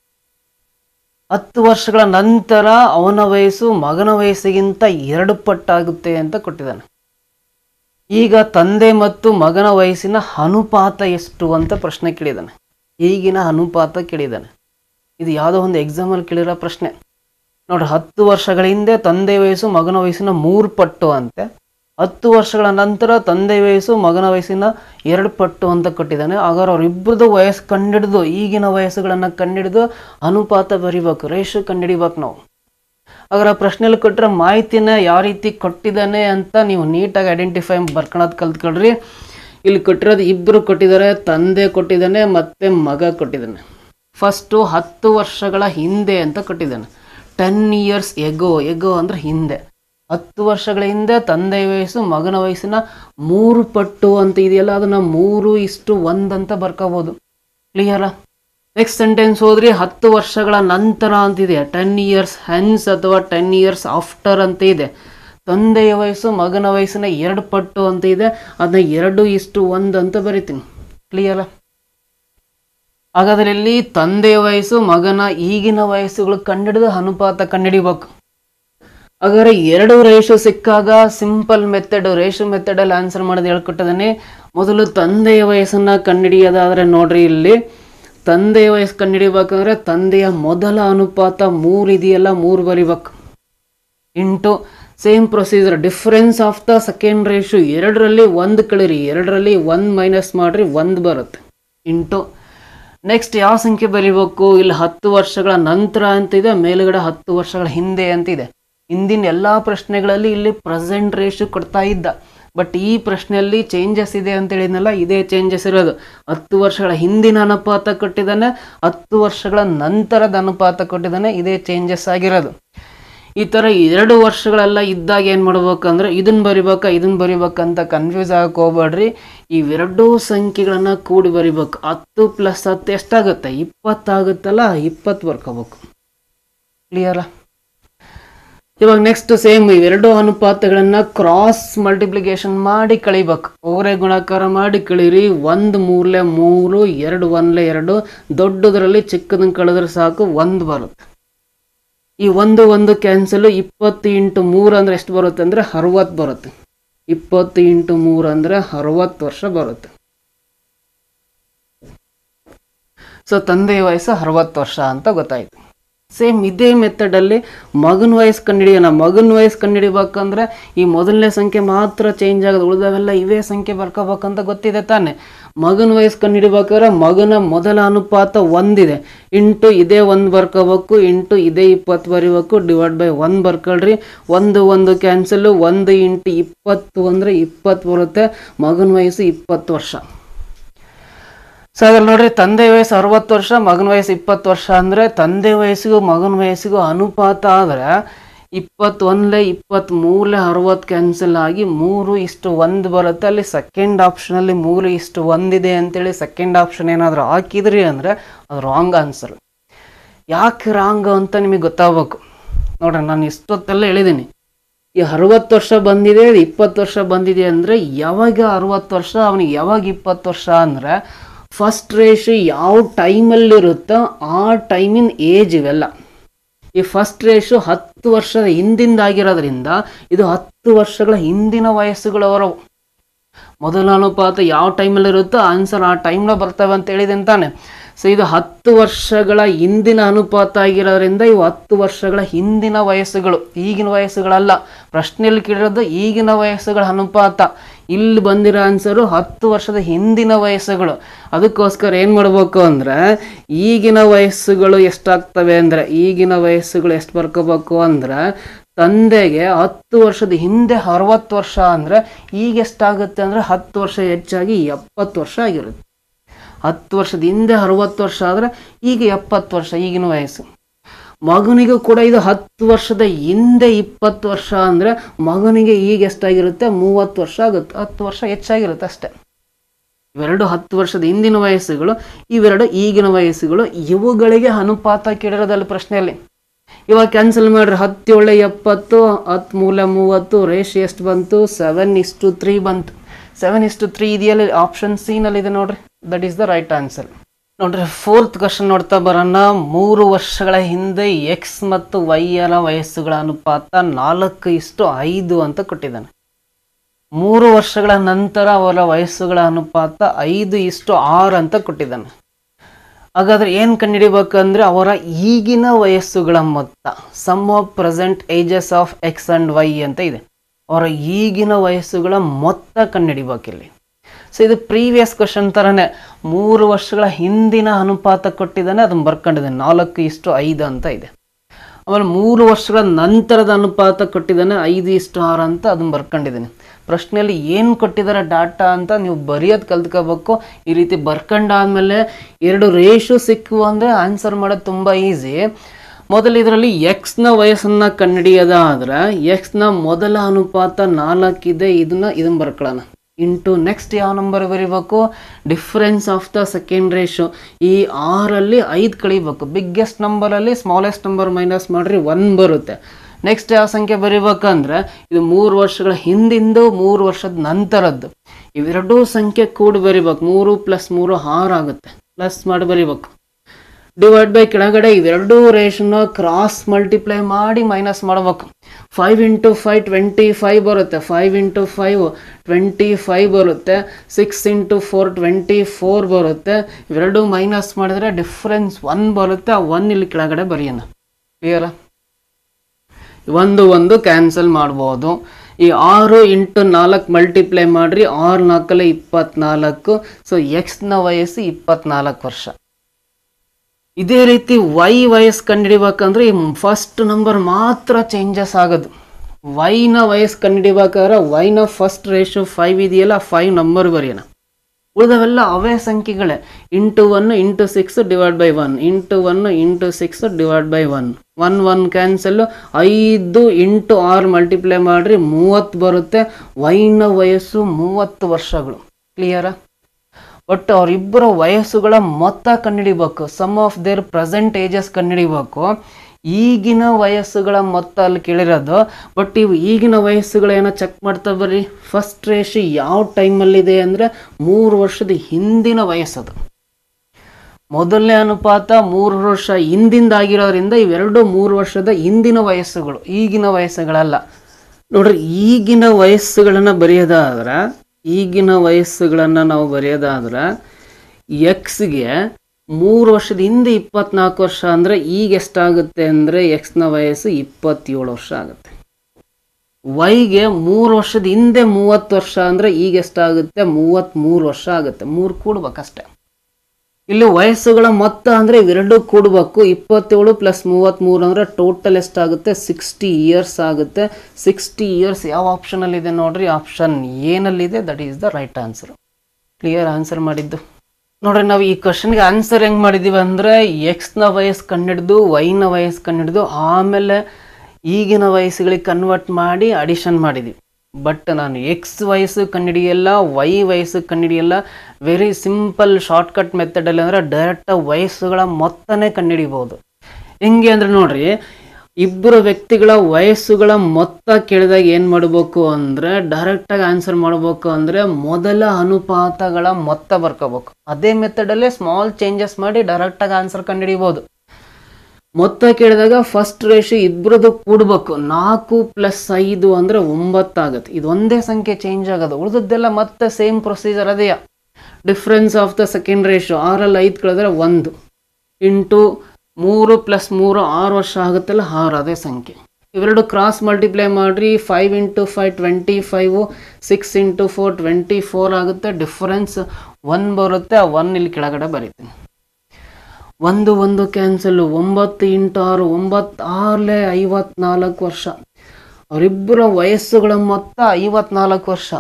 ಹತ್ತು ವರ್ಷಗಳ ನಂತರ ಅವನ ವಯಸ್ಸು ಮಗನ ವಯಸ್ಸಿಗಿಂತ ಎರಡು ಪಟ್ಟಾಗುತ್ತೆ ಅಂತ ಕೊಟ್ಟಿದ್ದಾನೆ ಈಗ ತಂದೆ ಮತ್ತು ಮಗನ ವಯಸ್ಸಿನ ಅನುಪಾತ ಎಷ್ಟು ಅಂತ ಪ್ರಶ್ನೆ ಕೇಳಿದ್ದಾನೆ ಈಗಿನ ಅನುಪಾತ ಕೇಳಿದ್ದಾನೆ ಇದು ಯಾವುದೋ ಒಂದು ಎಕ್ಸಾಮಲ್ಲಿ ಕೇಳಿರೋ ಪ್ರಶ್ನೆ ನೋಡ್ರಿ ಹತ್ತು ವರ್ಷಗಳ ಹಿಂದೆ ತಂದೆ ವಯಸ್ಸು ಮಗನ ವಯಸ್ಸಿನ ಮೂರು ಪಟ್ಟು ಅಂತೆ ಹತ್ತು ವರ್ಷಗಳ ನಂತರ ತಂದೆ ವಯಸ್ಸು ಮಗನ ವಯಸ್ಸಿನ ಎರಡು ಪಟ್ಟು ಅಂತ ಕೊಟ್ಟಿದ್ದಾನೆ ಹಾಗಾದ್ರೆ ಅವರಿಬ್ಬರದ್ದು ವಯಸ್ಸು ಕಂಡಿಡಿದು ಈಗಿನ ವಯಸ್ಸುಗಳನ್ನು ಕಂಡಿಡಿದು ಅನುಪಾತ ಬರಿಬೇಕು ರೇಷು ಕಂಡಿಡಿಬೇಕು ನಾವು ಅವರ ಪ್ರಶ್ನೆಲಿ ಕೊಟ್ಟರೆ ಮಾಹಿತಿನ ಯಾವ ರೀತಿ ಕೊಟ್ಟಿದ್ದಾನೆ ಅಂತ ನೀವು ನೀಟಾಗಿ ಐಡೆಂಟಿಫೈ ಬರ್ಕೊಳೋದು ಕಲ್ತ್ಕೊಳ್ರಿ ಇಲ್ಲಿ ಕೊಟ್ಟಿರೋದು ಇಬ್ಬರು ಕೊಟ್ಟಿದ್ದಾರೆ ತಂದೆ ಕೊಟ್ಟಿದ್ದಾನೆ ಮತ್ತು ಮಗ ಕೊಟ್ಟಿದ್ದಾನೆ ಫಸ್ಟು ಹತ್ತು ವರ್ಷಗಳ ಹಿಂದೆ ಅಂತ ಕೊಟ್ಟಿದ್ದಾನೆ ಟೆನ್ ಇಯರ್ಸ್ ಎಗೋ ಎಗೋ ಅಂದರೆ ಹಿಂದೆ ಹತ್ತು ವರ್ಷಗಳ ಹಿಂದೆ ತಂದೆ ವಯಸ್ಸು ಮಗನ ವಯಸ್ಸಿನ ಮೂರು ಪಟ್ಟು ಅಂತ ಇದೆಯಲ್ಲ ಅದನ್ನು ಮೂರು ಇಷ್ಟು ಒಂದಂತ ಅಂತ ಬರ್ಕೋಬೋದು ಕ್ಲಿಯರಾ ನೆಕ್ಸ್ಟ್ ಸೆಂಟೆನ್ಸ್ ಹೋದ್ರಿ ಹತ್ತು ವರ್ಷಗಳ ನಂತರ ಅಂತಿದೆ ಟೆನ್ ಇಯರ್ಸ್ ಹೆನ್ಸ್ ಅಥವಾ ಟೆನ್ ಇಯರ್ಸ್ ಆಫ್ಟರ್ ಅಂತ ಇದೆ ತಂದೆಯ ವಯಸ್ಸು ಮಗನ ವಯಸ್ಸಿನ ಎರಡು ಪಟ್ಟು ಅಂತ ಇದೆ ಅದನ್ನ ಎರಡು ಇಷ್ಟು ಒಂದು ಅಂತ ಬರಿತೀನಿ ಕ್ಲಿಯರ್ ಹಾಗಾದ್ರೆ ಇಲ್ಲಿ ತಂದೆಯ ವಯಸ್ಸು ಮಗನ ಈಗಿನ ವಯಸ್ಸುಗಳು ಕಂಡಿಡಿದು ಅನುಪಾತ ಕಂಡಿಡಿಬೇಕು ಹಾಗಾದ್ರೆ ಎರಡು ರೇಷು ಸಿಕ್ಕಾಗ ಸಿಂಪಲ್ ಮೆಥಡ್ ರೇಷು ಮೆಥಡಲ್ಲಿ ಆನ್ಸರ್ ಮಾಡೋದು ಹೇಳ್ಕೊಟ್ಟಿದ್ದಾನೆ ಮೊದಲು ತಂದೆಯ ವಯಸ್ಸನ್ನು ಕಂಡಿಡಿಯೋದಾದರೆ ನೋಡ್ರಿ ಇಲ್ಲಿ ತಂದೆಯ ವಯಸ್ಸು ಕಂಡುಹಿಡಿಬೇಕಂದ್ರೆ ತಂದೆಯ ಮೊದಲ ಅನುಪಾತ ಮೂರು ಇದೆಯಲ್ಲ ಮೂರು ಬರಿಬೇಕು into same procedure difference of the second ratio ಎರಡರಲ್ಲಿ ಒಂದು ಕಳೀರಿ ಎರಡರಲ್ಲಿ ಒಂದು ಮೈನಸ್ ಮಾಡಿರಿ ಒಂದು ಬರುತ್ತೆ ಇಂಟು ನೆಕ್ಸ್ಟ್ ಯಾವ ಸಂಖ್ಯೆ ಬರಿಬೇಕು ಇಲ್ಲಿ ಹತ್ತು ವರ್ಷಗಳ ನಂತರ ಅಂತಿದೆ ಮೇಲುಗಡೆ ಹತ್ತು ವರ್ಷಗಳ ಹಿಂದೆ ಅಂತಿದೆ ಹಿಂದಿನ ಎಲ್ಲ ಪ್ರಶ್ನೆಗಳಲ್ಲಿ ಇಲ್ಲಿ ಪ್ರೆಸೆಂಟ್ ರೇಷು ಕೊಡ್ತಾ ಇದ್ದ ಬಟ್ ಈ ಪ್ರಶ್ನೆಯಲ್ಲಿ ಚೇಂಜಸ್ ಇದೆ ಅಂತ ಹೇಳಿದ್ನಲ್ಲ ಇದೇ ಚೇಂಜಸ್ ಇರೋದು ಹತ್ತು ವರ್ಷಗಳ ಹಿಂದಿನ ಅನುಪಾತ ಕೊಟ್ಟಿದ್ದಾನೆ ಹತ್ತು ವರ್ಷಗಳ ನಂತರದ ಅನುಪಾತ ಕೊಟ್ಟಿದ್ದಾನೆ ಇದೇ ಚೇಂಜಸ್ ಆಗಿರೋದು ಈ ಥರ ಎರಡು ವರ್ಷಗಳೆಲ್ಲ ಇದ್ದಾಗ ಏನು ಮಾಡ್ಬೇಕಂದ್ರೆ ಇದನ್ನು ಬರಿಬೇಕಾ ಇದನ್ನು ಬರಿಬೇಕಂತ ಕನ್ಫ್ಯೂಸ್ ಆಗಕ್ಕೆ ಹೋಗ್ಬೇಡ್ರಿ ಇವೆರಡೂ ಸಂಖ್ಯೆಗಳನ್ನು ಕೂಡಿ ಬರಿಬೇಕು ಹತ್ತು ಪ್ಲಸ್ ಹತ್ತು ಎಷ್ಟಾಗುತ್ತೆ ಇಪ್ಪತ್ತಾಗುತ್ತಲ್ಲ ಇಪ್ಪತ್ತು ಬರ್ಕೋಬೇಕು ಕ್ಲಿಯರಾ ಇವಾಗ ನೆಕ್ಸ್ಟ್ ಸೇಮ್ ಇವೆರಡು ಅನುಪಾತಗಳನ್ನ ಕ್ರಾಸ್ ಮಲ್ಟಿಪ್ಲಿಕೇಶನ್ ಮಾಡಿ ಕಳಿಬೇಕು ಅವರೇ ಗುಣಾಕಾರ ಮಾಡಿ ಕಳೀರಿ ಒಂದು ಮೂರ್ಲೆ ಮೂರು ಎರಡು ಒಂದ್ಲೆ ಎರಡು ದೊಡ್ಡದ್ರಲ್ಲಿ ಚಿಕ್ಕದನ್ನ ಕಳೆದ್ರೆ ಸಾಕು ಒಂದು ಬರುತ್ತೆ ಈ ಒಂದು ಒಂದು ಕ್ಯಾನ್ಸಲ್ ಇಪ್ಪತ್ತು ಇಂಟು ಮೂರು ಅಂದರೆ ಎಷ್ಟು ಬರುತ್ತೆ ಅಂದರೆ ಅರವತ್ತು ಬರುತ್ತೆ ಇಪ್ಪತ್ತು ಇಂಟು ಮೂರು ಅಂದರೆ ಅರವತ್ತು ವರ್ಷ ಬರುತ್ತೆ ಸೊ ತಂದೆಯ ವಯಸ್ಸು ಅರವತ್ತು ವರ್ಷ ಅಂತ ಗೊತ್ತಾಯಿತು ಸೇಮ್ ಇದೇ ಮೆಥಡಲ್ಲಿ ಮಗನ ವಯಸ್ಸು ಕಂಡುಹಿಡಿಯೋಣ ಮಗನ ವಯಸ್ಸು ಕಂಡುಹಿಡಿಬೇಕಂದ್ರೆ ಈ ಮೊದಲನೇ ಸಂಖ್ಯೆ ಮಾತ್ರ ಚೇಂಜ್ ಆಗೋದು ಉಳಿದವೆಲ್ಲ ಇವೇ ಸಂಖ್ಯೆ ಬರ್ಕೋಬೇಕಂತ ಗೊತ್ತಿದೆ ತಾನೆ ಮಗನ ವಯಸ್ಸು ಕಂಡುಹಿಡಿಬೇಕಾದ್ರೆ ಮಗನ ಮೊದಲ ಅನುಪಾತ ಒಂದಿದೆ ಇಂಟು ಇದೇ ಒಂದು ಬರ್ಕೋಬೇಕು ಇಂಟು ಇದೇ ಇಪ್ಪತ್ತು ಬರಿಬೇಕು ಡಿವೈಡ್ ಬೈ ಒಂದು ಬರ್ಕೊಳ್ರಿ ಒಂದು ಒಂದು ಕ್ಯಾನ್ಸಲ್ಲು ಒಂದು ಇಂಟು ಇಪ್ಪತ್ತು ಅಂದರೆ ಇಪ್ಪತ್ತು ಬರುತ್ತೆ ಮಗನ ವಯಸ್ಸು ಇಪ್ಪತ್ತು ವರ್ಷ ಸೊ ಅದ್ರಲ್ಲಿ ನೋಡ್ರಿ ತಂದೆ ವಯಸ್ಸು ಅರವತ್ತು ವರ್ಷ ಮಗನ ವಯಸ್ಸು ಇಪ್ಪತ್ತು ವರ್ಷ ಅಂದರೆ ತಂದೆ ವಯಸ್ಸಿಗೂ ಮಗನ ವಯಸ್ಸಿಗೂ ಅನುಪಾತ ಆದರೆ ಇಪ್ಪತ್ತ್ ಇಪ್ಪತ್ತ್ಮೂರಲೇ ಅರವತ್ತು ಕ್ಯಾನ್ಸಲ್ ಆಗಿ ಮೂರು ಇಷ್ಟು ಒಂದು ಬರುತ್ತೆ ಅಲ್ಲಿ ಸೆಕೆಂಡ್ ಆಪ್ಷನಲ್ಲಿ ಮೂರು ಇಷ್ಟು ಒಂದಿದೆ ಅಂತೇಳಿ ಸೆಕೆಂಡ್ ಆಪ್ಷನ್ ಏನಾದರೂ ಹಾಕಿದ್ರಿ ಅಂದರೆ ಅದು ರಾಂಗ್ ಆನ್ಸರ್ ಯಾಕೆ ರಾಂಗ್ ಅಂತ ನಿಮಗೆ ಗೊತ್ತಾಗಬೇಕು ನೋಡ್ರಿ ನಾನು ಇಷ್ಟೊತ್ತಲ್ಲೇ ಹೇಳಿದ್ದೀನಿ ಈ ಅರವತ್ತು ವರ್ಷ ಬಂದಿದೆ ಇಪ್ಪತ್ತು ವರ್ಷ ಬಂದಿದೆ ಅಂದರೆ ಯಾವಾಗ ಅರವತ್ತು ವರ್ಷ ಅವನಿಗೆ ಯಾವಾಗ ಇಪ್ಪತ್ತು ವರ್ಷ ಅಂದರೆ ಫಸ್ಟ್ ರೇಷು ಯಾವ ಟೈಮಲ್ಲಿರುತ್ತೋ ಆ ಟೈಮಿನ ಏಜ್ ಇವೆಲ್ಲ ಈ ಫಸ್ಟ್ ರೇಷು ಹತ್ತು ವರ್ಷದ ಹಿಂದಿಂದಾಗಿರೋದ್ರಿಂದ ಇದು ಹತ್ತು ವರ್ಷಗಳ ಹಿಂದಿನ ವಯಸ್ಸುಗಳವರು ಮೊದಲ ಅನುಪಾತ ಯಾವ ಟೈಮಲ್ಲಿರುತ್ತೋ ಆನ್ಸರ್ ಆ ಟೈಮ್ನ ಬರ್ತವೆ ಅಂತ ಹೇಳಿದೆ ಅಂತಾನೆ ಸೊ ಇದು ಹತ್ತು ವರ್ಷಗಳ ಹಿಂದಿನ ಅನುಪಾತ ಆಗಿರೋದ್ರಿಂದ ಇವು ಹತ್ತು ವರ್ಷಗಳ ಹಿಂದಿನ ವಯಸ್ಸುಗಳು ಈಗಿನ ವಯಸ್ಸುಗಳಲ್ಲ ಪ್ರಶ್ನೆಯಲ್ಲಿ ಕೇಳಿರೋದು ಈಗಿನ ವಯಸ್ಸುಗಳ ಅನುಪಾತ ಇಲ್ಲಿ ಬಂದಿರೋ ಆನ್ಸರು ಹತ್ತು ವರ್ಷದ ಹಿಂದಿನ ವಯಸ್ಸುಗಳು ಅದಕ್ಕೋಸ್ಕರ ಏನು ಮಾಡಬೇಕು ಅಂದರೆ ಈಗಿನ ವಯಸ್ಸುಗಳು ಎಷ್ಟಾಗ್ತವೆ ಅಂದರೆ ಈಗಿನ ವಯಸ್ಸುಗಳು ಎಷ್ಟು ಬರ್ಕೋಬೇಕು ಅಂದರೆ ತಂದೆಗೆ ಹತ್ತು ವರ್ಷದ ಹಿಂದೆ ಅರವತ್ತು ವರ್ಷ ಅಂದರೆ ಈಗ ಎಷ್ಟಾಗುತ್ತೆ ಅಂದರೆ ಹತ್ತು ವರ್ಷ ಹೆಚ್ಚಾಗಿ ಎಪ್ಪತ್ತು ವರ್ಷ ಆಗಿರುತ್ತೆ ಹತ್ತು ವರ್ಷದ ಹಿಂದೆ ಅರುವತ್ತು ವರ್ಷ ಆದರೆ ಈಗ ಎಪ್ಪತ್ತು ವರ್ಷ ಈಗಿನ ವಯಸ್ಸು ಮಗನಿಗೂ ಕೂಡ ಇದು ಹತ್ತು ವರ್ಷದ ಹಿಂದೆ ಇಪ್ಪತ್ತು ವರ್ಷ ಅಂದರೆ ಮಗನಿಗೆ ಈಗ ಎಷ್ಟಾಗಿರುತ್ತೆ ಮೂವತ್ತು ವರ್ಷ ಆಗುತ್ತೆ ಹತ್ತು ವರ್ಷ ಹೆಚ್ಚಾಗಿರುತ್ತೆ ಅಷ್ಟೆ ಇವೆರಡು ಹತ್ತು ವರ್ಷದ ಹಿಂದಿನ ವಯಸ್ಸುಗಳು ಇವೆರಡು ಈಗಿನ ವಯಸ್ಸುಗಳು ಇವುಗಳಿಗೆ ಅನುಪಾತ ಕೇಳಿರೋದಲ್ಲ ಪ್ರಶ್ನೆಯಲ್ಲಿ ಇವಾಗ ಕ್ಯಾನ್ಸಲ್ ಮಾಡ್ರಿ ಹತ್ತೇಳು ಎಪ್ಪತ್ತು ಹತ್ತು ಮೂಲೆ ಮೂವತ್ತು ರೇಷ್ ಎಷ್ಟು ಬಂತು ಸೆವೆನ್ ಇಷ್ಟು ತ್ರೀ ಬಂತು ಸೆವೆನ್ ಇಷ್ಟು ತ್ರೀ ಇದೆಯಲ್ಲ ಆಪ್ಷನ್ ನಲ್ಲಿ ಇದೆ ನೋಡ್ರಿ that is the right answer ನೋಡ್ರಿ ಫೋರ್ತ್ ಕ್ವಶನ್ ನೋಡ್ತಾ ಬರೋಣ ಮೂರು ವರ್ಷಗಳ ಹಿಂದೆ ಎಕ್ಸ್ ಮತ್ತು ವೈಯರ ವಯಸ್ಸುಗಳ ಅನುಪಾತ ನಾಲ್ಕು ಇಷ್ಟು ಐದು ಅಂತ ಕೊಟ್ಟಿದ್ದಾನೆ ಮೂರು ವರ್ಷಗಳ ನಂತರ ಅವರ ವಯಸ್ಸುಗಳ ಅನುಪಾತ ಐದು ಇಷ್ಟು ಆರು ಅಂತ ಕೊಟ್ಟಿದ್ದಾನೆ ಹಾಗಾದರೆ ಏನು ಕಂಡುಹಿಡಿಬೇಕಂದ್ರೆ ಅವರ ಈಗಿನ ವಯಸ್ಸುಗಳ ಮೊತ್ತ sum of present ages of X and Y ಅಂತ ಇದೆ ಅವರ ಈಗಿನ ವಯಸ್ಸುಗಳ ಮೊತ್ತ ಕಂಡುಹಿಡಿಬೇಕಿಲ್ಲಿ ಸೊ ಇದು ಪ್ರೀವಿಯಸ್ ಕ್ವಶನ್ ಥರನೇ ಮೂರು ವರ್ಷಗಳ ಹಿಂದಿನ ಅನುಪಾತ ಕೊಟ್ಟಿದ್ದಾನೆ ಅದನ್ನು ಬರ್ಕೊಂಡಿದ್ದೀನಿ ನಾಲ್ಕು ಇಷ್ಟು ಐದು ಅಂತ ಇದೆ ಆಮೇಲೆ ಮೂರು ವರ್ಷಗಳ ನಂತರದ ಅನುಪಾತ ಕೊಟ್ಟಿದ್ದಾನೆ ಐದು ಇಷ್ಟು ಆರು ಅಂತ ಅದನ್ನು ಬರ್ಕೊಂಡಿದ್ದೀನಿ ಪ್ರಶ್ನೆಯಲ್ಲಿ ಏನು ಕೊಟ್ಟಿದ್ದಾರೆ ಡಾಟಾ ಅಂತ ನೀವು ಬರೆಯೋದು ಕಲ್ತ್ಕೋಬೇಕು ಈ ರೀತಿ ಬರ್ಕೊಂಡಾದಮೇಲೆ ಎರಡು ರೇಷು ಸಿಕ್ಕು ಅಂದರೆ ಆನ್ಸರ್ ಮಾಡೋದು ತುಂಬ ಈಸಿ ಮೊದಲು ಇದರಲ್ಲಿ ಎಕ್ಸ್ನ ವಯಸ್ಸನ್ನು ಕಂಡುಹಿಡಿಯೋದಾದರೆ ಎಕ್ಸ್ನ ಮೊದಲ ಅನುಪಾತ ನಾಲ್ಕಿದೆ ಇದನ್ನು ಇದನ್ನು ಬರ್ಕೊಳ್ಳೋಣ ಇಂಟು ನೆಕ್ಸ್ಟ್ ಯಾವ ನಂಬರ್ ಬರೀಬೇಕು difference of the second ratio ಈ ಆರಲ್ಲಿ ಐದು ಕಳಿಬೇಕು ಬಿಗ್ಗೆಸ್ಟ್ ನಂಬರಲ್ಲಿ ಸ್ಮಾಲೆಸ್ಟ್ ನಂಬರ್ ಮೈನಸ್ ಮಾಡಿರಿ ಒನ್ ಬರುತ್ತೆ ನೆಕ್ಸ್ಟ್ ಯಾವ ಸಂಖ್ಯೆ ಬರೀಬೇಕಂದ್ರೆ ಇದು ಮೂರು ವರ್ಷಗಳ ಹಿಂದಿಂದು ಮೂರು ವರ್ಷದ ನಂತರದ್ದು ಇವೆರಡೂ ಸಂಖ್ಯೆ ಕೂಡಿ ಬರಿಬೇಕು ಮೂರು ಪ್ಲಸ್ ಮೂರು ಆರು ಆಗುತ್ತೆ ಪ್ಲಸ್ ಮಾಡಿ ಬರಿಬೇಕು ಡಿವೈಡ್ ಬೈ ಕೆಳಗಡೆ ಇವೆರಡೂ ರೇಷನ್ನು ಕ್ರಾಸ್ ಮಲ್ಟಿಪ್ಲೈ ಮಾಡಿ ಮೈನಸ್ ಮಾಡ್ಬೇಕು five into five twenty five ಬರುತ್ತೆ five into five twenty five ಬರುತ್ತೆ six into four twenty four ಬರುತ್ತೆ ಇವೆರಡು ಮೈನಸ್ ಮಾಡಿದ್ರೆ ಡಿಫ್ರೆನ್ಸ್ ಒನ್ ಬರುತ್ತೆ ಆ ಒನ್ ಇಲ್ಲಿ ಕೆಳಗಡೆ ಬರೆಯೋಣ ಕ್ಲಿಯರ ಒಂದು ಒಂದು ಕ್ಯಾನ್ಸಲ್ ಮಾಡ್ಬೋದು ಈ ಆರು ಇಂಟು ನಾಲ್ಕು ಮಲ್ಟಿಪ್ಲೈ ಮಾಡಿರಿ ಆರು ನಾಲ್ಕಲ್ಲಿ ಇಪ್ಪತ್ನಾಲ್ಕು ಸೊ ಎಕ್ಸ್ನ ವಯಸ್ಸು ಇಪ್ಪತ್ನಾಲ್ಕು ವರ್ಷ ಇದೇ ರೀತಿ ವೈ ವಯಸ್ಸು ಕಂಡುಹಿಡಿಬೇಕಂದ್ರೆ ಫಸ್ಟ್ ನಂಬರ್ ಮಾತ್ರ ಚೇಂಜಸ್ ಆಗೋದು ವೈನ ವಯಸ್ಸು ಕಂಡುಹಿಡಿಬೇಕಾದ್ರೆ ವೈನ ಫಸ್ಟ್ ರೇಷು ಫೈವ್ ಇದೆಯಲ್ಲ ಫೈವ್ ನಂಬರ್ ಬರೆಯೋಣ ಉಳಿದವೆಲ್ಲ ಅವೇ ಸಂಖ್ಯೆಗಳೇ into one into six divide by one into one into six divide by one one one cancel ಐದು ಇಂಟು ಆರು ಮಲ್ಟಿಪ್ಲೈ ಮಾಡಿರಿ ಮೂವತ್ತು ಬರುತ್ತೆ ವೈನ ವಯಸ್ಸು ಮೂವತ್ತು ವರ್ಷಗಳು ಕ್ಲಿಯರಾ ಬಟ್ ಅವರಿಬ್ಬರ ವಯಸ್ಸುಗಳ ಮೊತ್ತ ಕಂಡುಹಿಡಿಬೇಕು sum of their present ages ಕಂಡುಹಿಡಿಬೇಕು ಈಗಿನ ವಯಸ್ಸುಗಳ ಮೊತ್ತ ಅಲ್ಲಿ ಕೇಳಿರೋದು ಬಟ್ ಇವು ಈಗಿನ ವಯಸ್ಸುಗಳೇನೋ ಚೆಕ್ ಮಾಡ್ತಾ ಬರ್ರಿ ಫಸ್ಟ್ ರೇಷ್ ಯಾವ ಟೈಮಲ್ಲಿದೆ ಅಂದರೆ ಮೂರು ವರ್ಷದ ಹಿಂದಿನ ವಯಸ್ಸದು ಮೊದಲನೇ ಅನುಪಾತ ಮೂರು ವರ್ಷ ಹಿಂದಿಂದ ಇವೆರಡು ಮೂರು ವರ್ಷದ ಹಿಂದಿನ ವಯಸ್ಸುಗಳು ಈಗಿನ ವಯಸ್ಸುಗಳಲ್ಲ ನೋಡ್ರಿ ಈಗಿನ ವಯಸ್ಸುಗಳನ್ನು ಬರೆಯೋದಾದ್ರೆ ಈಗಿನ ವಯಸ್ಸುಗಳನ್ನು ನಾವು ಬರೆಯೋದಾದ್ರೆ ಎಕ್ಸ್ಗೆ ಮೂರು ವರ್ಷದ ಹಿಂದೆ ಇಪ್ಪತ್ನಾಲ್ಕು ವರ್ಷ ಅಂದರೆ ಈಗ ಎಷ್ಟಾಗುತ್ತೆ ಅಂದರೆ ಎಕ್ಸ್ನ ವಯಸ್ಸು ಇಪ್ಪತ್ತೇಳು ವರ್ಷ ಆಗುತ್ತೆ ವೈಗೆ ಮೂರು ವರ್ಷದ ಹಿಂದೆ ಮೂವತ್ತು ವರ್ಷ ಅಂದರೆ ಈಗ ಎಷ್ಟಾಗುತ್ತೆ ಮೂವತ್ತ್ಮೂರು ವರ್ಷ ಆಗುತ್ತೆ ಮೂರು ಕೂಡಬೇಕಷ್ಟೇ ಇಲ್ಲಿ ವಯಸ್ಸುಗಳ ಮೊತ್ತ ಅಂದರೆ ಇವೆರಡು ಕೂಡಬೇಕು ಇಪ್ಪತ್ತೇಳು ಪ್ಲಸ್ ಮೂವತ್ತ್ಮೂರು ಅಂದರೆ ಟೋಟಲ್ ಎಷ್ಟಾಗುತ್ತೆ ಸಿಕ್ಸ್ಟಿ ಇಯರ್ಸ್ ಆಗುತ್ತೆ ಸಿಕ್ಸ್ಟಿ ಇಯರ್ಸ್ ಯಾವ ಆಪ್ಷನಲ್ಲಿದೆ ನೋಡ್ರಿ ಆಪ್ಷನ್ ಏನಲ್ಲಿದೆ that is the right answer clear answer ಮಾಡಿದ್ದು ನೋಡ್ರಿ ನಾವು ಈ ಕ್ವಶನ್ಗೆ ಆನ್ಸರ್ ಹೆಂಗೆ ಮಾಡಿದ್ದೀವಿ ಅಂದರೆ ಎಕ್ಸ್ನ ವಯಸ್ಸು ಕಂಡಿಡ್ದು ವೈನ ವಯಸ್ಸು ಕಂಡಿಡ್ದು ಆಮೇಲೆ ಈಗಿನ ವಯಸ್ಸುಗಳಿಗೆ ಕನ್ವರ್ಟ್ ಮಾಡಿ ಅಡಿಷನ್ ಮಾಡಿದ್ವಿ ಬಟ್ ನಾನು ಎಕ್ಸ್ ವಯಸ್ಸು ಕಂಡುಹಿಡಿಯಲ್ಲ ವೈ ವಯಸ್ಸು ಕಂಡುಹಿಡಿಯಲ್ಲ ವೆರಿ ಸಿಂಪಲ್ ಶಾರ್ಟ್ಕಟ್ ಮೆಥಡಲ್ಲಿ ಅಂದರೆ ಡೈರೆಕ್ಟಾಗಿ ವಯಸ್ಸುಗಳ ಮೊತ್ತನೇ ಕಂಡುಹಿಡಿಬೋದು ಹೆಂಗೆ ಅಂದರೆ ನೋಡ್ರಿ ಇಬ್ಬರು ವ್ಯಕ್ತಿಗಳ ವಯಸ್ಸುಗಳ ಮೊತ್ತ ಕೇಳಿದಾಗ ಏನು ಮಾಡಬೇಕು ಅಂದರೆ ಡೈರೆಕ್ಟಾಗಿ ಆನ್ಸರ್ ಮಾಡಬೇಕು ಅಂದರೆ ಮೊದಲ ಅನುಪಾತಗಳ ಮೊತ್ತ ಬರ್ಕೋಬೇಕು ಅದೇ ಮೆಥಡಲ್ಲೇ ಸ್ಮಾಲ್ ಚೇಂಜಸ್ ಮಾಡಿ ಡೈರೆಕ್ಟಾಗಿ ಆನ್ಸರ್ ಕಂಡುಹಿಡಿಬೋದು ಮೊತ್ತ ಕೇಳಿದಾಗ ಫಸ್ಟ್ ರೇಷು ಇಬ್ಬರದು ಕೂಡಬೇಕು ನಾಲ್ಕು ಪ್ಲಸ್ ಐದು ಅಂದರೆ ಒಂಬತ್ತಾಗುತ್ತೆ ಒಂದೇ ಸಂಖ್ಯೆ ಚೇಂಜ್ ಆಗೋದು ಉಳಿದದ್ದೆಲ್ಲ ಮತ್ತೆ ಸೇಮ್ ಪ್ರೊಸೀಜರ್ ಅದೇ difference of the second ratio ಆರಲ್ಲಿ ಐದು ಕೇಳಿದ್ರೆ ಒಂದು ಇಂಟು ಮೂರು ಪ್ಲಸ್ ಮೂರು ಆರು ವರ್ಷ ಆಗುತ್ತಲ್ಲ ಆರು ಅದೇ ಸಂಖ್ಯೆ ಇವೆರಡು ಕ್ರಾಸ್ ಮಲ್ಟಿಪ್ಲೈ ಮಾಡಿರಿ five into five twenty five six into four twenty four ಆಗುತ್ತೆ ಡಿಫ್ರೆನ್ಸ್ ಒನ್ ಬರುತ್ತೆ ಆ ಒನ್ ಇಲ್ಲಿ ಕೆಳಗಡೆ ಬರೀತೀನಿ ಒಂದು ಒಂದು ಕ್ಯಾನ್ಸಲ್ಲು ಒಂಬತ್ತು ಇಂಟು ಆರು ಒಂಬತ್ತಾರಲೇ ಐವತ್ನಾಲ್ಕು ವರ್ಷ ಅವರಿಬ್ಬರ ವಯಸ್ಸುಗಳ ಮೊತ್ತ ಐವತ್ನಾಲ್ಕು ವರ್ಷ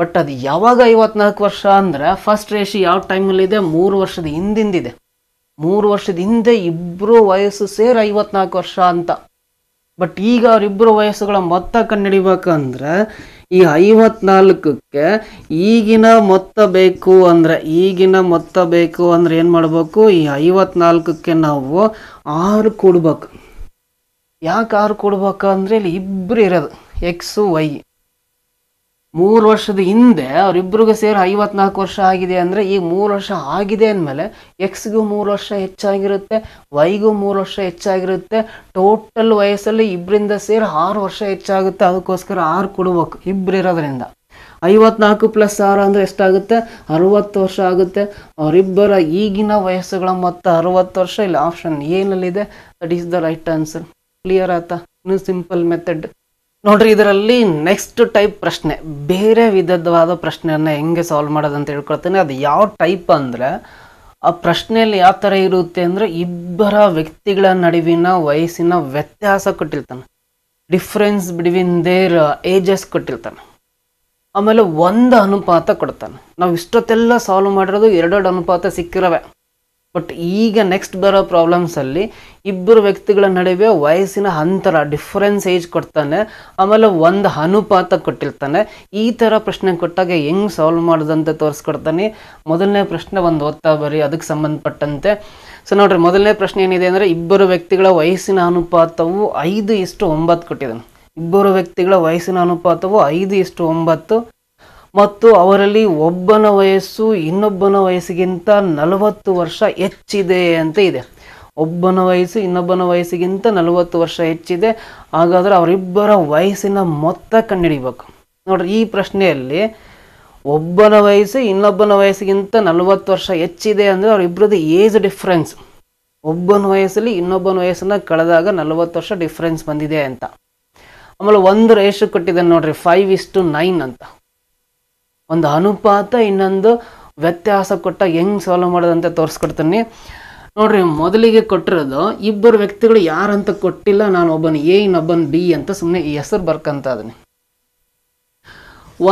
ಬಟ್ ಅದು ಯಾವಾಗ ಐವತ್ನಾಲ್ಕು ವರ್ಷ ಅಂದರೆ ಫಸ್ಟ್ ರೇಷಿ ಯಾವ ಟೈಮಲ್ಲಿದೆ ಮೂರು ವರ್ಷದ ಹಿಂದಿಂದಿದೆ ಮೂರು ವರ್ಷದ ಹಿಂದೆ ಇಬ್ಬರು ವಯಸ್ಸು ಸೇರಿ ಐವತ್ನಾಲ್ಕು ವರ್ಷ ಅಂತ ಬಟ್ ಈಗ ಅವರಿಬ್ಬರು ವಯಸ್ಸುಗಳ ಮೊತ್ತ ಕಂಡುಹಿಡಿಬೇಕಂದ್ರೆ ಈ ಐವತ್ನಾಲ್ಕಕ್ಕೆ ಈಗಿನ ಮೊತ್ತ ಬೇಕು ಅಂದರೆ ಈಗಿನ ಮೊತ್ತ ಬೇಕು ಅಂದ್ರೆ ಏನು ಮಾಡಬೇಕು ಈ ಐವತ್ನಾಲ್ಕಕ್ಕೆ ನಾವು ಆರು ಕೊಡ್ಬೇಕು ಯಾಕೆ ಆರು ಅಂದರೆ ಇಲ್ಲಿ ಇಬ್ಬರು ಇರೋದು ಎಕ್ಸು ವೈ ಮೂರು ವರ್ಷದ ಹಿಂದೆ ಅವರಿಬ್ಬರಿಗೂ ಸೇರಿ ಐವತ್ನಾಲ್ಕು ವರ್ಷ ಆಗಿದೆ ಅಂದರೆ ಈಗ ಮೂರು ವರ್ಷ ಆಗಿದೆ ಅಂದಮೇಲೆ ಎಕ್ಸ್ಗೂ ಮೂರು ವರ್ಷ ಹೆಚ್ಚಾಗಿರುತ್ತೆ ವೈಗೂ ಮೂರು ವರ್ಷ ಹೆಚ್ಚಾಗಿರುತ್ತೆ ಟೋಟಲ್ ವಯಸ್ಸಲ್ಲಿ ಇಬ್ಬರಿಂದ ಸೇರಿ ಆರು ವರ್ಷ ಹೆಚ್ಚಾಗುತ್ತೆ ಅದಕ್ಕೋಸ್ಕರ ಆರು ಕೊಡಬೇಕು ಇಬ್ಬರಿರೋದ್ರಿಂದ ಐವತ್ನಾಲ್ಕು ಪ್ಲಸ್ ಆರು ಅಂದರೆ ಎಷ್ಟಾಗುತ್ತೆ ಅರುವತ್ತು ವರ್ಷ ಆಗುತ್ತೆ ಅವರಿಬ್ಬರ ಈಗಿನ ವಯಸ್ಸುಗಳ ಮೊತ್ತ ಅರುವತ್ತು ವರ್ಷ ಇಲ್ಲಿ ಆಪ್ಷನ್ ಏನಲ್ಲಿದೆ that is the right answer clear ಆಯ್ತಾ ಇನ್ನೂ ಸಿಂಪಲ್ ಮೆಥಡ್ ನೋಡ್ರಿ ಇದರಲ್ಲಿ ನೆಕ್ಸ್ಟ್ ಟೈಪ್ ಪ್ರಶ್ನೆ ಬೇರೆ ವಿಧದವಾದ ಪ್ರಶ್ನೆಯನ್ನು ಹೆಂಗೆ ಸಾಲ್ವ್ ಮಾಡೋದಂತ ಹೇಳ್ಕೊಳ್ತೇನೆ ಅದು ಯಾವ ಟೈಪ್ ಅಂದರೆ ಆ ಪ್ರಶ್ನೆಯಲ್ಲಿ ಯಾವ ಥರ ಇರುತ್ತೆ ಅಂದರೆ ಇಬ್ಬರ ವ್ಯಕ್ತಿಗಳ ನಡುವಿನ ವಯಸ್ಸಿನ ವ್ಯತ್ಯಾಸ ಕೊಟ್ಟಿರ್ತಾನೆ ಡಿಫ್ರೆನ್ಸ್ ಬಿಟ್ವೀನ್ ದೇರ್ ಏಜಸ್ ಕೊಟ್ಟಿರ್ತಾನೆ ಆಮೇಲೆ ಒಂದು ಅನುಪಾತ ಕೊಡ್ತಾನೆ ನಾವು ಇಷ್ಟೊತ್ತೆಲ್ಲ ಸಾಲ್ವ್ ಮಾಡಿರೋದು ಎರಡೆರಡು ಅನುಪಾತ ಸಿಕ್ಕಿರವೆ ಬಟ್ ಈಗ ನೆಕ್ಸ್ಟ್ ಬರೋ ಪ್ರಾಬ್ಲಮ್ಸಲ್ಲಿ ಇಬ್ಬರು ವ್ಯಕ್ತಿಗಳ ನಡುವೆ ವಯಸ್ಸಿನ ಅಂತರ ಡಿಫ್ರೆನ್ಸ್ ಏಜ್ ಕೊಡ್ತಾನೆ ಆಮೇಲೆ ಒಂದು ಅನುಪಾತ ಕೊಟ್ಟಿರ್ತಾನೆ ಈ ಥರ ಪ್ರಶ್ನೆ ಕೊಟ್ಟಾಗ ಹೆಂಗೆ ಸಾಲ್ವ್ ಮಾಡೋದಂತ ತೋರಿಸ್ಕೊಡ್ತಾನೆ ಮೊದಲನೇ ಪ್ರಶ್ನೆ ಒಂದು ಓದ್ತಾ ಬರೀ ಅದಕ್ಕೆ ಸಂಬಂಧಪಟ್ಟಂತೆ ಸೊ ನೋಡಿರಿ ಮೊದಲನೇ ಪ್ರಶ್ನೆ ಏನಿದೆ ಅಂದರೆ ಇಬ್ಬರು ವ್ಯಕ್ತಿಗಳ ವಯಸ್ಸಿನ ಅನುಪಾತವು ಐದು ಇಷ್ಟು ಒಂಬತ್ತು ಕೊಟ್ಟಿದ್ದಾನೆ ಇಬ್ಬರು ವ್ಯಕ್ತಿಗಳ ವಯಸ್ಸಿನ ಅನುಪಾತವು ಐದು ಇಷ್ಟು ಒಂಬತ್ತು ಮತ್ತು ಅವರಲ್ಲಿ ಒಬ್ಬನ ವಯಸ್ಸು ಇನ್ನೊಬ್ಬನ ವಯಸ್ಸಿಗಿಂತ ನಲವತ್ತು ವರ್ಷ ಹೆಚ್ಚಿದೆ ಅಂತ ಇದೆ ಒಬ್ಬನ ವಯಸ್ಸು ಇನ್ನೊಬ್ಬನ ವಯಸ್ಸಿಗಿಂತ ನಲವತ್ತು ವರ್ಷ ಹೆಚ್ಚಿದೆ ಹಾಗಾದರೆ ಅವರಿಬ್ಬರ ವಯಸ್ಸಿನ ಮೊತ್ತ ಕಂಡುಹಿಡಿಬೇಕು ನೋಡ್ರಿ ಈ ಪ್ರಶ್ನೆಯಲ್ಲಿ ಒಬ್ಬನ ವಯಸ್ಸು ಇನ್ನೊಬ್ಬನ ವಯಸ್ಸಿಗಿಂತ ನಲವತ್ತು ವರ್ಷ ಹೆಚ್ಚಿದೆ ಅಂದರೆ ಅವರಿಬ್ಬರದ್ದು ಏಜ್ ಡಿಫ್ರೆನ್ಸ್ ಒಬ್ಬನ ವಯಸ್ಸಲ್ಲಿ ಇನ್ನೊಬ್ಬನ ವಯಸ್ಸನ್ನು ಕಳೆದಾಗ ನಲವತ್ತು ವರ್ಷ ಡಿಫ್ರೆನ್ಸ್ ಬಂದಿದೆ ಅಂತ ಆಮೇಲೆ ಒಂದು ರೇಷು ಕೊಟ್ಟಿದ್ದಾನೆ ನೋಡ್ರಿ ಫೈವ್ ಇಸ್ ಟು ನೈನ್ ಅಂತ ಒಂದು ಅನುಪಾತ ಇನ್ನೊಂದು ವ್ಯತ್ಯಾಸ ಕೊಟ್ಟ ಹೆಂಗ್ ಸಾಲ್ವ್ ಮಾಡೋದಂತ ತೋರಿಸ್ಕೊಡ್ತೀನಿ ನೋಡ್ರಿ ಮೊದಲಿಗೆ ಕೊಟ್ಟಿರೋದು ಇಬ್ಬರು ವ್ಯಕ್ತಿಗಳು ಯಾರಂತ ಕೊಟ್ಟಿಲ್ಲ ನಾನು ಒಬ್ಬನ ಎ ಇನ್ನೊಬ್ಬನ ಬಿ ಅಂತ ಸುಮ್ಮನೆ ಹೆಸರು ಬರ್ಕಂತ ಅದನ್ನ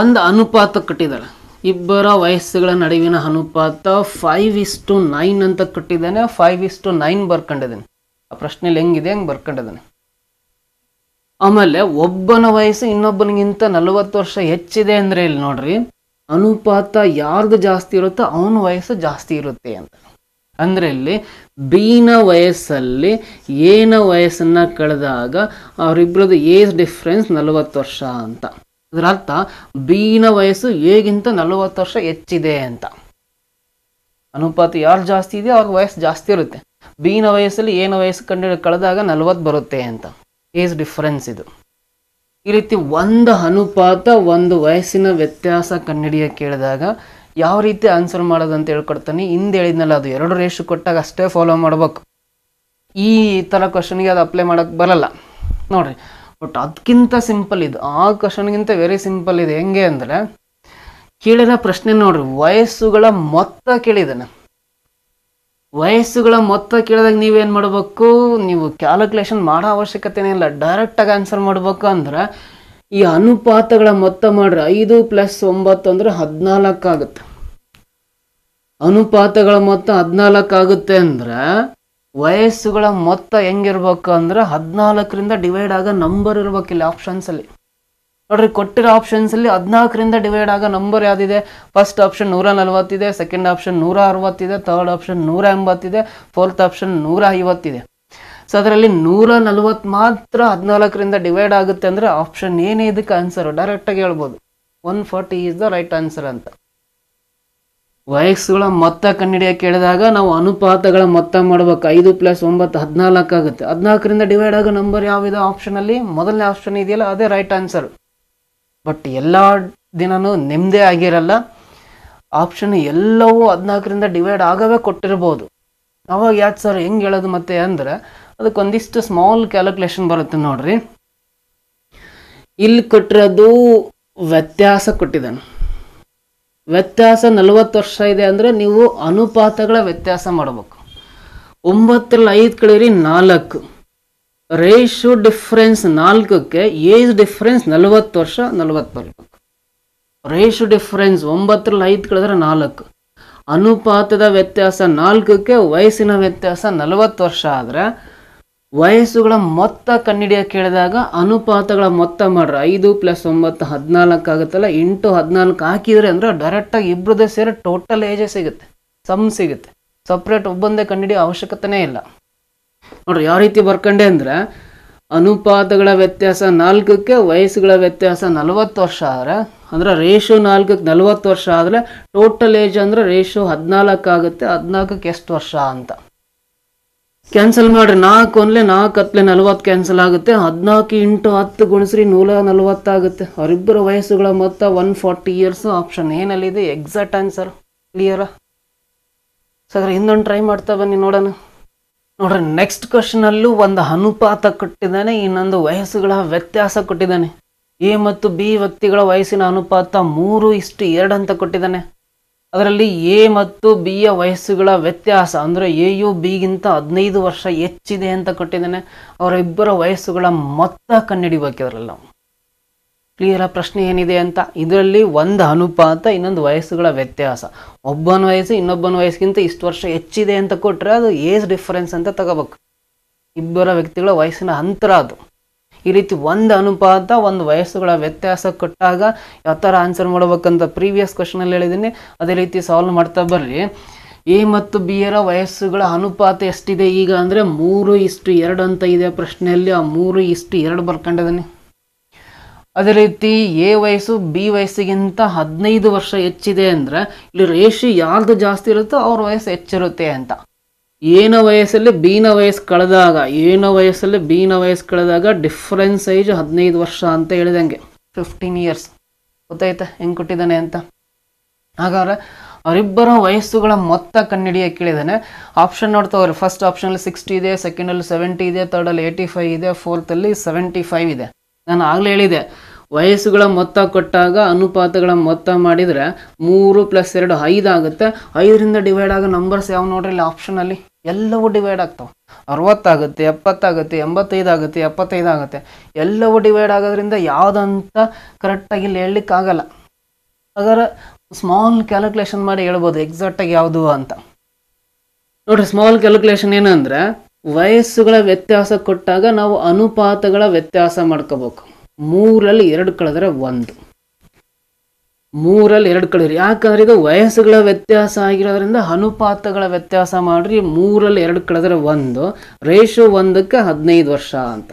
ಒಂದು ಅನುಪಾತ ಕೊಟ್ಟಿದ್ದಾರೆ ಇಬ್ಬರ ವಯಸ್ಸುಗಳ ನಡುವಿನ ಅನುಪಾತ ಫೈವ್ ಇಸ್ ಟು ನೈನ್ ಅಂತ ಕೊಟ್ಟಿದ್ದಾನೆ ಫೈವ್ ಇಸ್ ಟು ನೈನ್ ಬರ್ಕೊಂಡಿದೀನಿ ಆ ಪ್ರಶ್ನೆಲಿ ಹೆಂಗಿದೆ ಹೆಂಗೆ ಬರ್ಕೊಂಡಿದ್ದಾನೆ ಆಮೇಲೆ ಒಬ್ಬನ ವಯಸ್ಸು ಇನ್ನೊಬ್ಬನಿಗಿಂತ ನಲವತ್ತು ವರ್ಷ ಹೆಚ್ಚಿದೆ ಅಂದರೆ ಇಲ್ಲಿ ನೋಡ್ರಿ ಅನುಪಾತ ಯಾರ್ದು ಜಾಸ್ತಿ ಇರುತ್ತೋ ಅವನ ವಯಸ್ಸು ಜಾಸ್ತಿ ಇರುತ್ತೆ ಅಂತ ಅಂದರೆ ಇಲ್ಲಿ ಬಿನ ವಯಸ್ಸಲ್ಲಿ ಏನ ವಯಸ್ಸನ್ನು ಕಳೆದಾಗ ಅವರಿಬ್ಬರದ್ದು ಏಜ್ ಡಿಫ್ರೆನ್ಸ್ ನಲವತ್ತು ವರ್ಷ ಅಂತ ಅದರ ಅರ್ಥ ಬಿನ ವಯಸ್ಸು ಹೇಗಿಂತ ನಲವತ್ತು ವರ್ಷ ಹೆಚ್ಚಿದೆ ಅಂತ ಅನುಪಾತ ಯಾರು ಜಾಸ್ತಿ ಇದೆಯೋ ಅವ್ರ ವಯಸ್ಸು ಜಾಸ್ತಿ ಇರುತ್ತೆ ಬೀನ ವಯಸ್ಸಲ್ಲಿ ಏನು ವಯಸ್ಸು ಕಂಡು ಕಳೆದಾಗ ನಲವತ್ತು ಬರುತ್ತೆ ಅಂತ ಏಜ್ ಡಿಫ್ರೆನ್ಸ್ ಇದು ಈ ರೀತಿ ಒಂದು ಅನುಪಾತ ಒಂದು ವಯಸ್ಸಿನ ವ್ಯತ್ಯಾಸ ಕನ್ನಡಿಯ ಕೇಳಿದಾಗ ಯಾವ ರೀತಿ ಆನ್ಸರ್ ಮಾಡೋದು ಅಂತ ಹೇಳ್ಕೊಡ್ತಾನೆ ಹಿಂದೆ ಹೇಳಿದ್ನಲ್ಲ ಅದು ಎರಡು ರೇಷು ಕೊಟ್ಟಾಗ ಅಷ್ಟೇ ಫಾಲೋ ಮಾಡ್ಬೇಕು ಈ ಥರ ಕ್ವಶನ್ಗೆ ಅದು ಅಪ್ಲೈ ಮಾಡೋಕ್ಕೆ ಬರಲ್ಲ ನೋಡ್ರಿ ಬಟ್ ಅದಕ್ಕಿಂತ ಸಿಂಪಲ್ ಇದು ಆ ಕ್ವಶನ್ಗಿಂತ ವೆರಿ ಸಿಂಪಲ್ ಇದೆ ಹೆಂಗೆ ಅಂದರೆ ಕೇಳಿದ ಪ್ರಶ್ನೆ ನೋಡ್ರಿ ವಯಸ್ಸುಗಳ ಮೊತ್ತ ಕೇಳಿದ್ದಾನೆ ವಯಸ್ಸುಗಳ ಮೊತ್ತ ಕೇಳಿದಾಗ ನೀವೇನು ಮಾಡಬೇಕು ನೀವು ಕ್ಯಾಲ್ಕುಲೇಷನ್ ಮಾಡೋ ಅವಶ್ಯಕತೆನೇ ಇಲ್ಲ ಡೈರೆಕ್ಟಾಗಿ ಆನ್ಸರ್ ಮಾಡಬೇಕು ಅಂದ್ರೆ ಈ ಅನುಪಾತಗಳ ಮೊತ್ತ ಮಾಡ್ರೆ ಐದು ಪ್ಲಸ್ ಒಂಬತ್ತು ಅಂದರೆ ಹದಿನಾಲ್ಕು ಆಗುತ್ತೆ ಅನುಪಾತಗಳ ಮೊತ್ತ ಹದಿನಾಲ್ಕು ಆಗುತ್ತೆ ಅಂದರೆ ವಯಸ್ಸುಗಳ ಮೊತ್ತ ಹೆಂಗಿರ್ಬೇಕು ಅಂದ್ರೆ ಹದಿನಾಲ್ಕರಿಂದ ಡಿವೈಡ್ ಆಗೋ ನಂಬರ್ ಇರ್ಬೇಕಿಲ್ಲ ಆಪ್ಷನ್ಸಲ್ಲಿ ನೋಡ್ರಿ ಕೊಟ್ಟಿರೋ ಆಪ್ಷನ್ಸಲ್ಲಿ ಹದಿನಾಲ್ಕರಿಂದ ಡಿವೈಡ್ ಆಗೋ ನಂಬರ್ ಯಾವುದಿದೆ ಫಸ್ಟ್ ಆಪ್ಷನ್ ನೂರ ನಲ್ವತ್ತಿದೆ ಸೆಕೆಂಡ್ ಆಪ್ಷನ್ ನೂರ ಅರವತ್ತಿದೆ ತರ್ಡ್ ಆಪ್ಷನ್ ನೂರ ಎಂಬತ್ತಿದೆ ಫೋರ್ತ್ ಆಪ್ಷನ್ ನೂರ ಐವತ್ತಿದೆ ಸೊ ಅದರಲ್ಲಿ ನೂರ ನಲ್ವತ್ತು ಮಾತ್ರ ಹದಿನಾಲ್ಕರಿಂದ ಡಿವೈಡ್ ಆಗುತ್ತೆ ಅಂದರೆ ಆಪ್ಷನ್ ಏನೇ ಇದಕ್ಕೆ ಆನ್ಸರು ಡೈರೆಕ್ಟಾಗಿ ಹೇಳ್ಬೋದು one forty is the right answer ಅಂತ ವಯಸ್ಸುಗಳ ಮೊತ್ತ ಕಂಡಿಡಿಯ ಕೇಳಿದಾಗ ನಾವು ಅನುಪಾತಗಳ ಮೊತ್ತ ಮಾಡ್ಬೇಕು ಐದು ಪ್ಲಸ್ ಒಂಬತ್ತು ಹದಿನಾಲ್ಕು ಆಗುತ್ತೆ ಹದಿನಾಲ್ಕರಿಂದ ಡಿವೈಡ್ ಆಗೋ ನಂಬರ್ ಯಾವಿದೆ ಆಪ್ಷನಲ್ಲಿ ಮೊದಲನೇ ಆಪ್ಷನ್ ಇದೆಯಲ್ಲ ಅದೇ ರೈಟ್ ಆನ್ಸರ್ ಬಟ್ ಎಲ್ಲ ದಿನನೂ ನೆಮ್ಮದೇ ಆಗಿರಲ್ಲ ಆಪ್ಷನ್ ಎಲ್ಲವೂ ಹದಿನಾಲ್ಕರಿಂದ ಡಿವೈಡ್ ಆಗವೇ ಕೊಟ್ಟಿರ್ಬೋದು ಅವಾಗ ಯಾಕೆ ಸರ್ ಹೆಂಗೆ ಹೇಳೋದು ಮತ್ತೆ ಅಂದರೆ ಅದಕ್ಕೊಂದಿಷ್ಟು ಸ್ಮಾಲ್ ಕ್ಯಾಲ್ಕುಲೇಷನ್ ಬರುತ್ತೆ ನೋಡ್ರಿ ಇಲ್ಲಿ ಕೊಟ್ಟಿರೋದು ವ್ಯತ್ಯಾಸ ಕೊಟ್ಟಿದ್ದಾನೆ ವ್ಯತ್ಯಾಸ ನಲವತ್ತು ವರ್ಷ ಇದೆ ಅಂದರೆ ನೀವು ಅನುಪಾತಗಳ ವ್ಯತ್ಯಾಸ ಮಾಡಬೇಕು ಒಂಬತ್ತರಲ್ಲಿ ಐದು ಕಳೀರಿ ನಾಲ್ಕು ರೇಷು ಡಿಫ್ರೆನ್ಸ್ ನಾಲ್ಕಕ್ಕೆ ಏಜ್ ಡಿಫ್ರೆನ್ಸ್ ನಲವತ್ತು ವರ್ಷ ನಲವತ್ತು ಬರಬೇಕು ರೇಷು ಡಿಫ್ರೆನ್ಸ್ ಒಂಬತ್ತರಲ್ಲಿ ಐದು ಕಳೆದ್ರೆ ನಾಲ್ಕು ಅನುಪಾತದ ವ್ಯತ್ಯಾಸ ನಾಲ್ಕಕ್ಕೆ ವಯಸ್ಸಿನ ವ್ಯತ್ಯಾಸ ನಲವತ್ತು ವರ್ಷ ಆದರೆ ವಯಸ್ಸುಗಳ ಮೊತ್ತ ಕಣ್ಣಿಡಿಯ ಕೇಳಿದಾಗ ಅನುಪಾತಗಳ ಮೊತ್ತ ಮಾಡ್ರೆ ಐದು ಪ್ಲಸ್ ಒಂಬತ್ತು ಹದಿನಾಲ್ಕು ಆಗುತ್ತಲ್ಲ ಎಂಟು ಹದಿನಾಲ್ಕು ಹಾಕಿದರೆ ಅಂದರೆ ಡೈರೆಕ್ಟಾಗಿ ಇಬ್ಬರದೇ ಸೇರಿ ಟೋಟಲ್ ಏಜೇ ಸಿಗುತ್ತೆ ಸಮ್ ಸಿಗುತ್ತೆ ಸಪ್ರೇಟ್ ಒಬ್ಬಂದೇ ಕಂಡಿಡಿಯೋ ಅವಶ್ಯಕತೆನೇ ಇಲ್ಲ ನೋಡ್ರಿ ಯಾವ ರೀತಿ ಬರ್ಕಂಡೆ ಅಂದ್ರೆ ಅನುಪಾತಗಳ ವ್ಯತ್ಯಾಸ ನಾಲ್ಕಕ್ಕೆ ವಯಸ್ಸುಗಳ ವ್ಯತ್ಯಾಸ ನಲವತ್ತು ವರ್ಷ ಆದ್ರೆ ಅಂದ್ರೆ ರೇಷೋ ನಾಲ್ಕಕ್ಕೆ ನಲವತ್ತು ವರ್ಷ ಆದ್ರೆ ಟೋಟಲ್ ಏಜ್ ಅಂದ್ರೆ ರೇಷೋ ಹದಿನಾಲ್ಕು ಆಗುತ್ತೆ ಹದಿನಾಲ್ಕಕ್ಕೆ ಎಷ್ಟು ವರ್ಷ ಅಂತ ಕ್ಯಾನ್ಸಲ್ ಮಾಡ್ರಿ ನಾಲ್ಕು ಒಂದ್ಲೆ ನಾಲ್ಕು ಹತ್ಲೆ ನಲ್ವತ್ತು ಕ್ಯಾನ್ಸಲ್ ಆಗುತ್ತೆ ಹದಿನಾಲ್ಕು ಇಂಟು ಹತ್ತು ಗುಣಿಸ್ರಿ ನೂಲ ನಲ್ವತ್ತಾಗುತ್ತೆ ಅವರಿಬ್ಬರ ವಯಸ್ಸುಗಳ ಮೊತ್ತ ಒನ್ ಫಾರ್ಟಿ ಇಯರ್ಸ್ ಆಪ್ಷನ್ ಏನಲ್ಲಿದೆ ಎಕ್ಸಾಕ್ಟ್ ಆನ್ಸರ್ ಕ್ಲಿಯರಾ ಸರ್ ಇನ್ನೊಂದು ಟ್ರೈ ಮಾಡ್ತಾ ಬನ್ನಿ ನೋಡೋಣ ನೋಡ್ರಿ ನೆಕ್ಸ್ಟ್ ಕ್ವಶನಲ್ಲೂ ಒಂದು ಅನುಪಾತ ಕೊಟ್ಟಿದ್ದಾನೆ ಇನ್ನೊಂದು ವಯಸ್ಸುಗಳ ವ್ಯತ್ಯಾಸ ಕೊಟ್ಟಿದ್ದಾನೆ ಎ ಮತ್ತು ಬಿ ವ್ಯಕ್ತಿಗಳ ವಯಸ್ಸಿನ ಅನುಪಾತ ಮೂರು ಇಷ್ಟು ಎರಡು ಅಂತ ಕೊಟ್ಟಿದ್ದಾನೆ ಅದರಲ್ಲಿ ಎ ಮತ್ತು ಬಿ ಯ ವಯಸ್ಸುಗಳ ವ್ಯತ್ಯಾಸ ಅಂದರೆ ಎ ಯು ಬಿಗಿಂತ ಹದಿನೈದು ವರ್ಷ ಹೆಚ್ಚಿದೆ ಅಂತ ಕೊಟ್ಟಿದ್ದಾನೆ ಅವರಿಬ್ಬರ ವಯಸ್ಸುಗಳ ಮೊತ್ತ ಕಂಡುಹಿಡಿಬೇಕು ಕ್ಲಿಯರ ಪ್ರಶ್ನೆ ಏನಿದೆ ಅಂತ ಇದರಲ್ಲಿ ಒಂದು ಅನುಪಾತ ಇನ್ನೊಂದು ವಯಸ್ಸುಗಳ ವ್ಯತ್ಯಾಸ ಒಬ್ಬನ ವಯಸ್ಸು ಇನ್ನೊಬ್ಬನ ವಯಸ್ಸಿಗಿಂತ ಇಷ್ಟು ವರ್ಷ ಹೆಚ್ಚಿದೆ ಅಂತ ಕೊಟ್ಟರೆ ಅದು ಏಜ್ ಡಿಫರೆನ್ಸ್ ಅಂತ ತಗೋಬೇಕು ಇಬ್ಬರ ವ್ಯಕ್ತಿಗಳ ವಯಸ್ಸಿನ ಅಂತರ ಅದು ಈ ರೀತಿ ಒಂದು ಅನುಪಾತ ಒಂದು ವಯಸ್ಸುಗಳ ವ್ಯತ್ಯಾಸ ಕೊಟ್ಟಾಗ ಯಾವ ಥರ ಆನ್ಸರ್ ಮಾಡಬೇಕಂತ ಪ್ರೀವಿಯಸ್ ಕ್ವಶನಲ್ಲಿ ಹೇಳಿದ್ದೀನಿ ಅದೇ ರೀತಿ ಸಾಲ್ವ್ ಮಾಡ್ತಾ ಬರ್ರಿ ಎ ಮತ್ತು ಬಿ ರ ವಯಸ್ಸುಗಳ ಅನುಪಾತ ಎಷ್ಟಿದೆ ಈಗ ಅಂದರೆ ಮೂರು ಇಷ್ಟು ಎರಡು ಅಂತ ಇದೆ ಪ್ರಶ್ನೆಯಲ್ಲಿ ಆ ಮೂರು ಇಷ್ಟು ಎರಡು ಬರ್ಕೊಂಡಿದ್ದೀನಿ ಅದೇ ರೀತಿ ಎ ವಯಸ್ಸು ಬಿ ವಯಸ್ಸಿಗಿಂತ ಹದಿನೈದು ವರ್ಷ ಹೆಚ್ಚಿದೆ ಅಂದರೆ ಇಲ್ಲಿ ರೇಷಿ ಯಾರ್ದು ಜಾಸ್ತಿ ಇರುತ್ತೋ ಅವ್ರ ವಯಸ್ಸು ಹೆಚ್ಚಿರುತ್ತೆ ಅಂತ ಏನ ವಯಸ್ಸಲ್ಲಿ ಬೀನ ವಯಸ್ಸು ಕಳೆದಾಗ ಏನ ವಯಸ್ಸಲ್ಲಿ ಬೀನ ವಯಸ್ಸು ಕಳೆದಾಗ ಡಿಫ್ರೆನ್ಸ್ ಏಜ್ ಹದಿನೈದು ವರ್ಷ ಅಂತ ಹೇಳಿದಂಗೆ ಫಿಫ್ಟೀನ್ ಇಯರ್ಸ್ ಗೊತ್ತಾಯ್ತಾ ಹೆಂಗೆ ಕೊಟ್ಟಿದ್ದಾನೆ ಅಂತ ಹಾಗಾದ್ರೆ ಅವರಿಬ್ಬರ ವಯಸ್ಸುಗಳ ಮೊತ್ತ ಕಂಡುಹಿಡಿಯೋಕೆ ಕೇಳಿದ್ದಾನೆ ಆಪ್ಷನ್ ನೋಡ್ತಾ ಫಸ್ಟ್ ಆಪ್ಷನಲ್ಲಿ ಸಿಕ್ಸ್ಟಿ ಇದೆ ಸೆಕೆಂಡಲ್ಲಿ ಸೆವೆಂಟಿ ಇದೆ ತರ್ಡಲ್ಲಿ ಏಯ್ಟಿ ಫೈವ್ ಇದೆ ಫೋರ್ತಲ್ಲಿ ಸೆವೆಂಟಿ ಫೈವ್ ಇದೆ ನಾನು ಆಗಲೇ ಹೇಳಿದೆ ವಯಸ್ಸುಗಳ ಮೊತ್ತ ಕೊಟ್ಟಾಗ ಅನುಪಾತಗಳ ಮೊತ್ತ ಮಾಡಿದರೆ ಮೂರು ಪ್ಲಸ್ ಎರಡು ಐದು ಆಗುತ್ತೆ ಐದರಿಂದ ಡಿವೈಡ್ ಆಗೋ ನಂಬರ್ಸ್ ಯಾವ ನೋಡ್ರಿ ಇಲ್ಲಿ ಆಪ್ಷನಲ್ಲಿ ಎಲ್ಲವೂ ಡಿವೈಡ್ ಆಗ್ತಾವೆ ಅರವತ್ತಾಗುತ್ತೆ ಎಪ್ಪತ್ತಾಗುತ್ತೆ ಎಂಬತ್ತೈದು ಆಗುತ್ತೆ ಎಪ್ಪತ್ತೈದು ಆಗುತ್ತೆ ಎಲ್ಲವೂ ಡಿವೈಡ್ ಆಗೋದ್ರಿಂದ ಯಾವುದಂತ ಕರೆಕ್ಟಾಗಿ ಇಲ್ಲಿ ಹೇಳಲಿಕ್ಕಾಗಲ್ಲ ಹಾಗಾದ್ರೆ ಸ್ಮಾಲ್ ಕ್ಯಾಲ್ಕುಲೇಷನ್ ಮಾಡಿ ಹೇಳ್ಬೋದು ಎಕ್ಸಾಕ್ಟಾಗಿ ಯಾವುದು ಅಂತ ನೋಡಿರಿ ಸ್ಮಾಲ್ ಕ್ಯಾಲ್ಕುಲೇಷನ್ ಏನಂದರೆ ವಯಸ್ಸುಗಳ ವ್ಯತ್ಯಾಸ ಕೊಟ್ಟಾಗ ನಾವು ಅನುಪಾತಗಳ ವ್ಯತ್ಯಾಸ ಮಾಡ್ಕೋಬೇಕು ಮೂರಲ್ಲಿ ಎರಡು ಕಳೆದ್ರೆ ಒಂದು ಮೂರಲ್ಲಿ ಎರಡು ಕಳೆದ್ರಿ ಯಾಕಂದ್ರೆ ಈಗ ವಯಸ್ಸುಗಳ ವ್ಯತ್ಯಾಸ ಆಗಿರೋದ್ರಿಂದ ಅನುಪಾತಗಳ ವ್ಯತ್ಯಾಸ ಮಾಡ್ರಿ ಮೂರಲ್ಲಿ ಎರಡು ಕಳೆದ್ರೆ ಒಂದು ರೇಷು ಒಂದಕ್ಕೆ ಹದಿನೈದು ವರ್ಷ ಅಂತ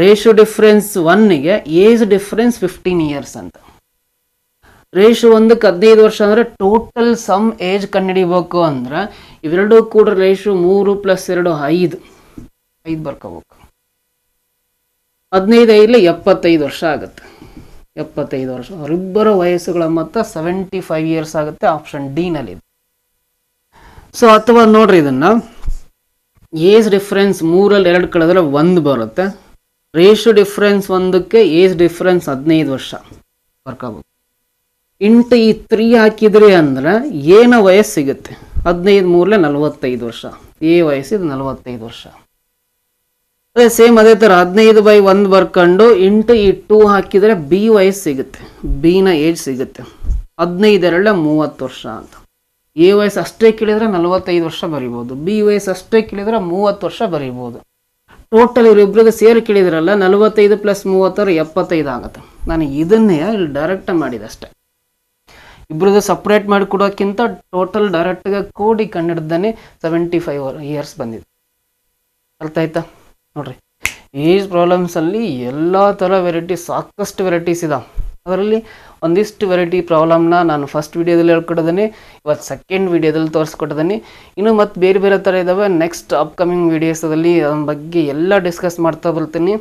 ರೇಷು ಡಿಫ್ರೆನ್ಸ್ ಒನ್ನಿಗೆ ಏಜ್ ಡಿಫ್ರೆನ್ಸ್ ಫಿಫ್ಟೀನ್ ಇಯರ್ಸ್ ಅಂತ ರೇಷು ಒಂದಕ್ಕೆ ಹದಿನೈದು ವರ್ಷ ಅಂದರೆ ಟೋಟಲ್ ಸಮ್ ಏಜ್ ಕಂಡುಹಿಡಿಬೇಕು ಅಂದ್ರೆ ಇವೆರಡೂ ಕೂಡ ರೇಷು ಮೂರು ಪ್ಲಸ್ ಎರಡು ಐದು ಐದು ಬರ್ಕೋಬೇಕು ಹದಿನೈದು ಐದು ಎಪ್ಪತ್ತೈದು ವರ್ಷ ಆಗುತ್ತೆ ಎಪ್ಪತ್ತೈದು ವರ್ಷ ಅವರಿಬ್ಬರ ವಯಸ್ಸುಗಳ ಮೊತ್ತ ಸೆವೆಂಟಿ ಫೈವ್ ಇಯರ್ಸ್ ಆಗುತ್ತೆ ಆಪ್ಷನ್ ಡಿನಲ್ಲಿ ಸೊ ಅಥವಾ ನೋಡ್ರಿ ಇದನ್ನು ಏಜ್ ಡಿಫ್ರೆನ್ಸ್ ಮೂರಲ್ಲಿ ಎರಡು ಕಳೆದ್ರೆ ಒಂದು ಬರುತ್ತೆ ರೇಷು ಡಿಫ್ರೆನ್ಸ್ ಒಂದಕ್ಕೆ ಏಜ್ ಡಿಫ್ರೆನ್ಸ್ ಹದಿನೈದು ವರ್ಷ ಬರ್ಕೋಬೇಕು ಇಂಟು ಈ ತ್ರೀ ಹಾಕಿದ್ರಿ ಅಂದ್ರೆ ಏನ ವಯಸ್ಸು ಸಿಗುತ್ತೆ ಹದಿನೈದು ಮೂರಲೆ ನಲವತ್ತೈದು ವರ್ಷ ಎ ವಯಸ್ಸಿದ ನಲವತ್ತೈದು ವರ್ಷ ಅದೇ ಸೇಮ್ ಅದೇ ಥರ ಹದಿನೈದು ಬೈ ಒಂದು ಬರ್ಕೊಂಡು ಇಂಟು ಈ ಟೂ ಹಾಕಿದರೆ ಬಿ ವಯಸ್ಸು ಸಿಗುತ್ತೆ ಬಿನ ಏಜ್ ಸಿಗುತ್ತೆ ಹದಿನೈದರಲ್ಲೇ ಮೂವತ್ತು ವರ್ಷ ಅಂತ ಎ ವಯಸ್ಸು ಅಷ್ಟೇ ಕೇಳಿದರೆ ನಲವತ್ತೈದು ವರ್ಷ ಬರಿಬೋದು ಬಿ ವಯಸ್ಸು ಅಷ್ಟೇ ಕೇಳಿದರೆ ಮೂವತ್ತು ವರ್ಷ ಬರಿಬೋದು ಟೋಟಲ್ ಇವರಿಬ್ಬರಿಗೆ ಸೇರಿ ಕೇಳಿದ್ರಲ್ಲ ನಲವತ್ತೈದು ಪ್ಲಸ್ ಮೂವತ್ತಾರು ಎಪ್ಪತ್ತೈದು ಆಗುತ್ತೆ ನಾನು ಇದನ್ನೇ ಇಲ್ಲಿ ಡೈರೆಕ್ಟಾಗಿ ಮಾಡಿದೆ ಅಷ್ಟೇ ಇಬ್ಬರದ್ದು ಸಪ್ರೇಟ್ ಮಾಡಿ ಕೊಡೋಕ್ಕಿಂತ ಟೋಟಲ್ ಡೈರೆಕ್ಟಾಗಿ ಕೋಡಿ ಕಣ್ಣಿಡ್ದೇ ಸೆವೆಂಟಿ ಫೈವ್ ಇಯರ್ಸ್ ಬಂದಿದೆ ಅರ್ಥ ಆಯ್ತಾ ನೋಡಿರಿ ಏಜ್ ಪ್ರಾಬ್ಲಮ್ಸಲ್ಲಿ ಎಲ್ಲ ಥರ ವೆರೈಟಿ ಸಾಕಷ್ಟು ವೆರೈಟೀಸ್ ಇದಾವೆ ಅದರಲ್ಲಿ ಒಂದಿಷ್ಟು ವೆರೈಟಿ ಪ್ರಾಬ್ಲಮ್ನ ನಾನು ಫಸ್ಟ್ ವೀಡಿಯೋದಲ್ಲಿ ಹೇಳ್ಕೊಟ್ಟಿದ್ದೀನಿ ಇವತ್ತು ಸೆಕೆಂಡ್ ವೀಡಿಯೋದಲ್ಲಿ ತೋರಿಸ್ಕೊಟ್ಟಿದ್ದೀನಿ ಇನ್ನು ಮತ್ತು ಬೇರೆ ಬೇರೆ ಥರ ಇದ್ದಾವೆ ನೆಕ್ಸ್ಟ್ ಅಪ್ಕಮಿಂಗ್ ವೀಡಿಯೋಸಲ್ಲಿ ಅದ್ರ ಬಗ್ಗೆ ಎಲ್ಲ ಡಿಸ್ಕಸ್ ಮಾಡ್ತಾ ಬರ್ತೀನಿ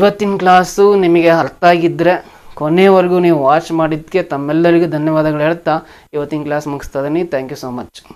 ಇವತ್ತಿನ ಕ್ಲಾಸು ನಿಮಗೆ ಅರ್ಥ ಆಗಿದ್ದರೆ ಕೊನೆಯವರೆಗೂ ನೀವು ವಾಚ್ ಮಾಡಿದ್ದಕ್ಕೆ ತಮ್ಮೆಲ್ಲರಿಗೂ ಧನ್ಯವಾದಗಳು ಹೇಳ್ತಾ ಇವತ್ತಿನ ಕ್ಲಾಸ್ ಮುಗಿಸ್ತಾ ಇದ್ದೀನಿ ಥ್ಯಾಂಕ್ ಯು ಸೊ ಮಚ್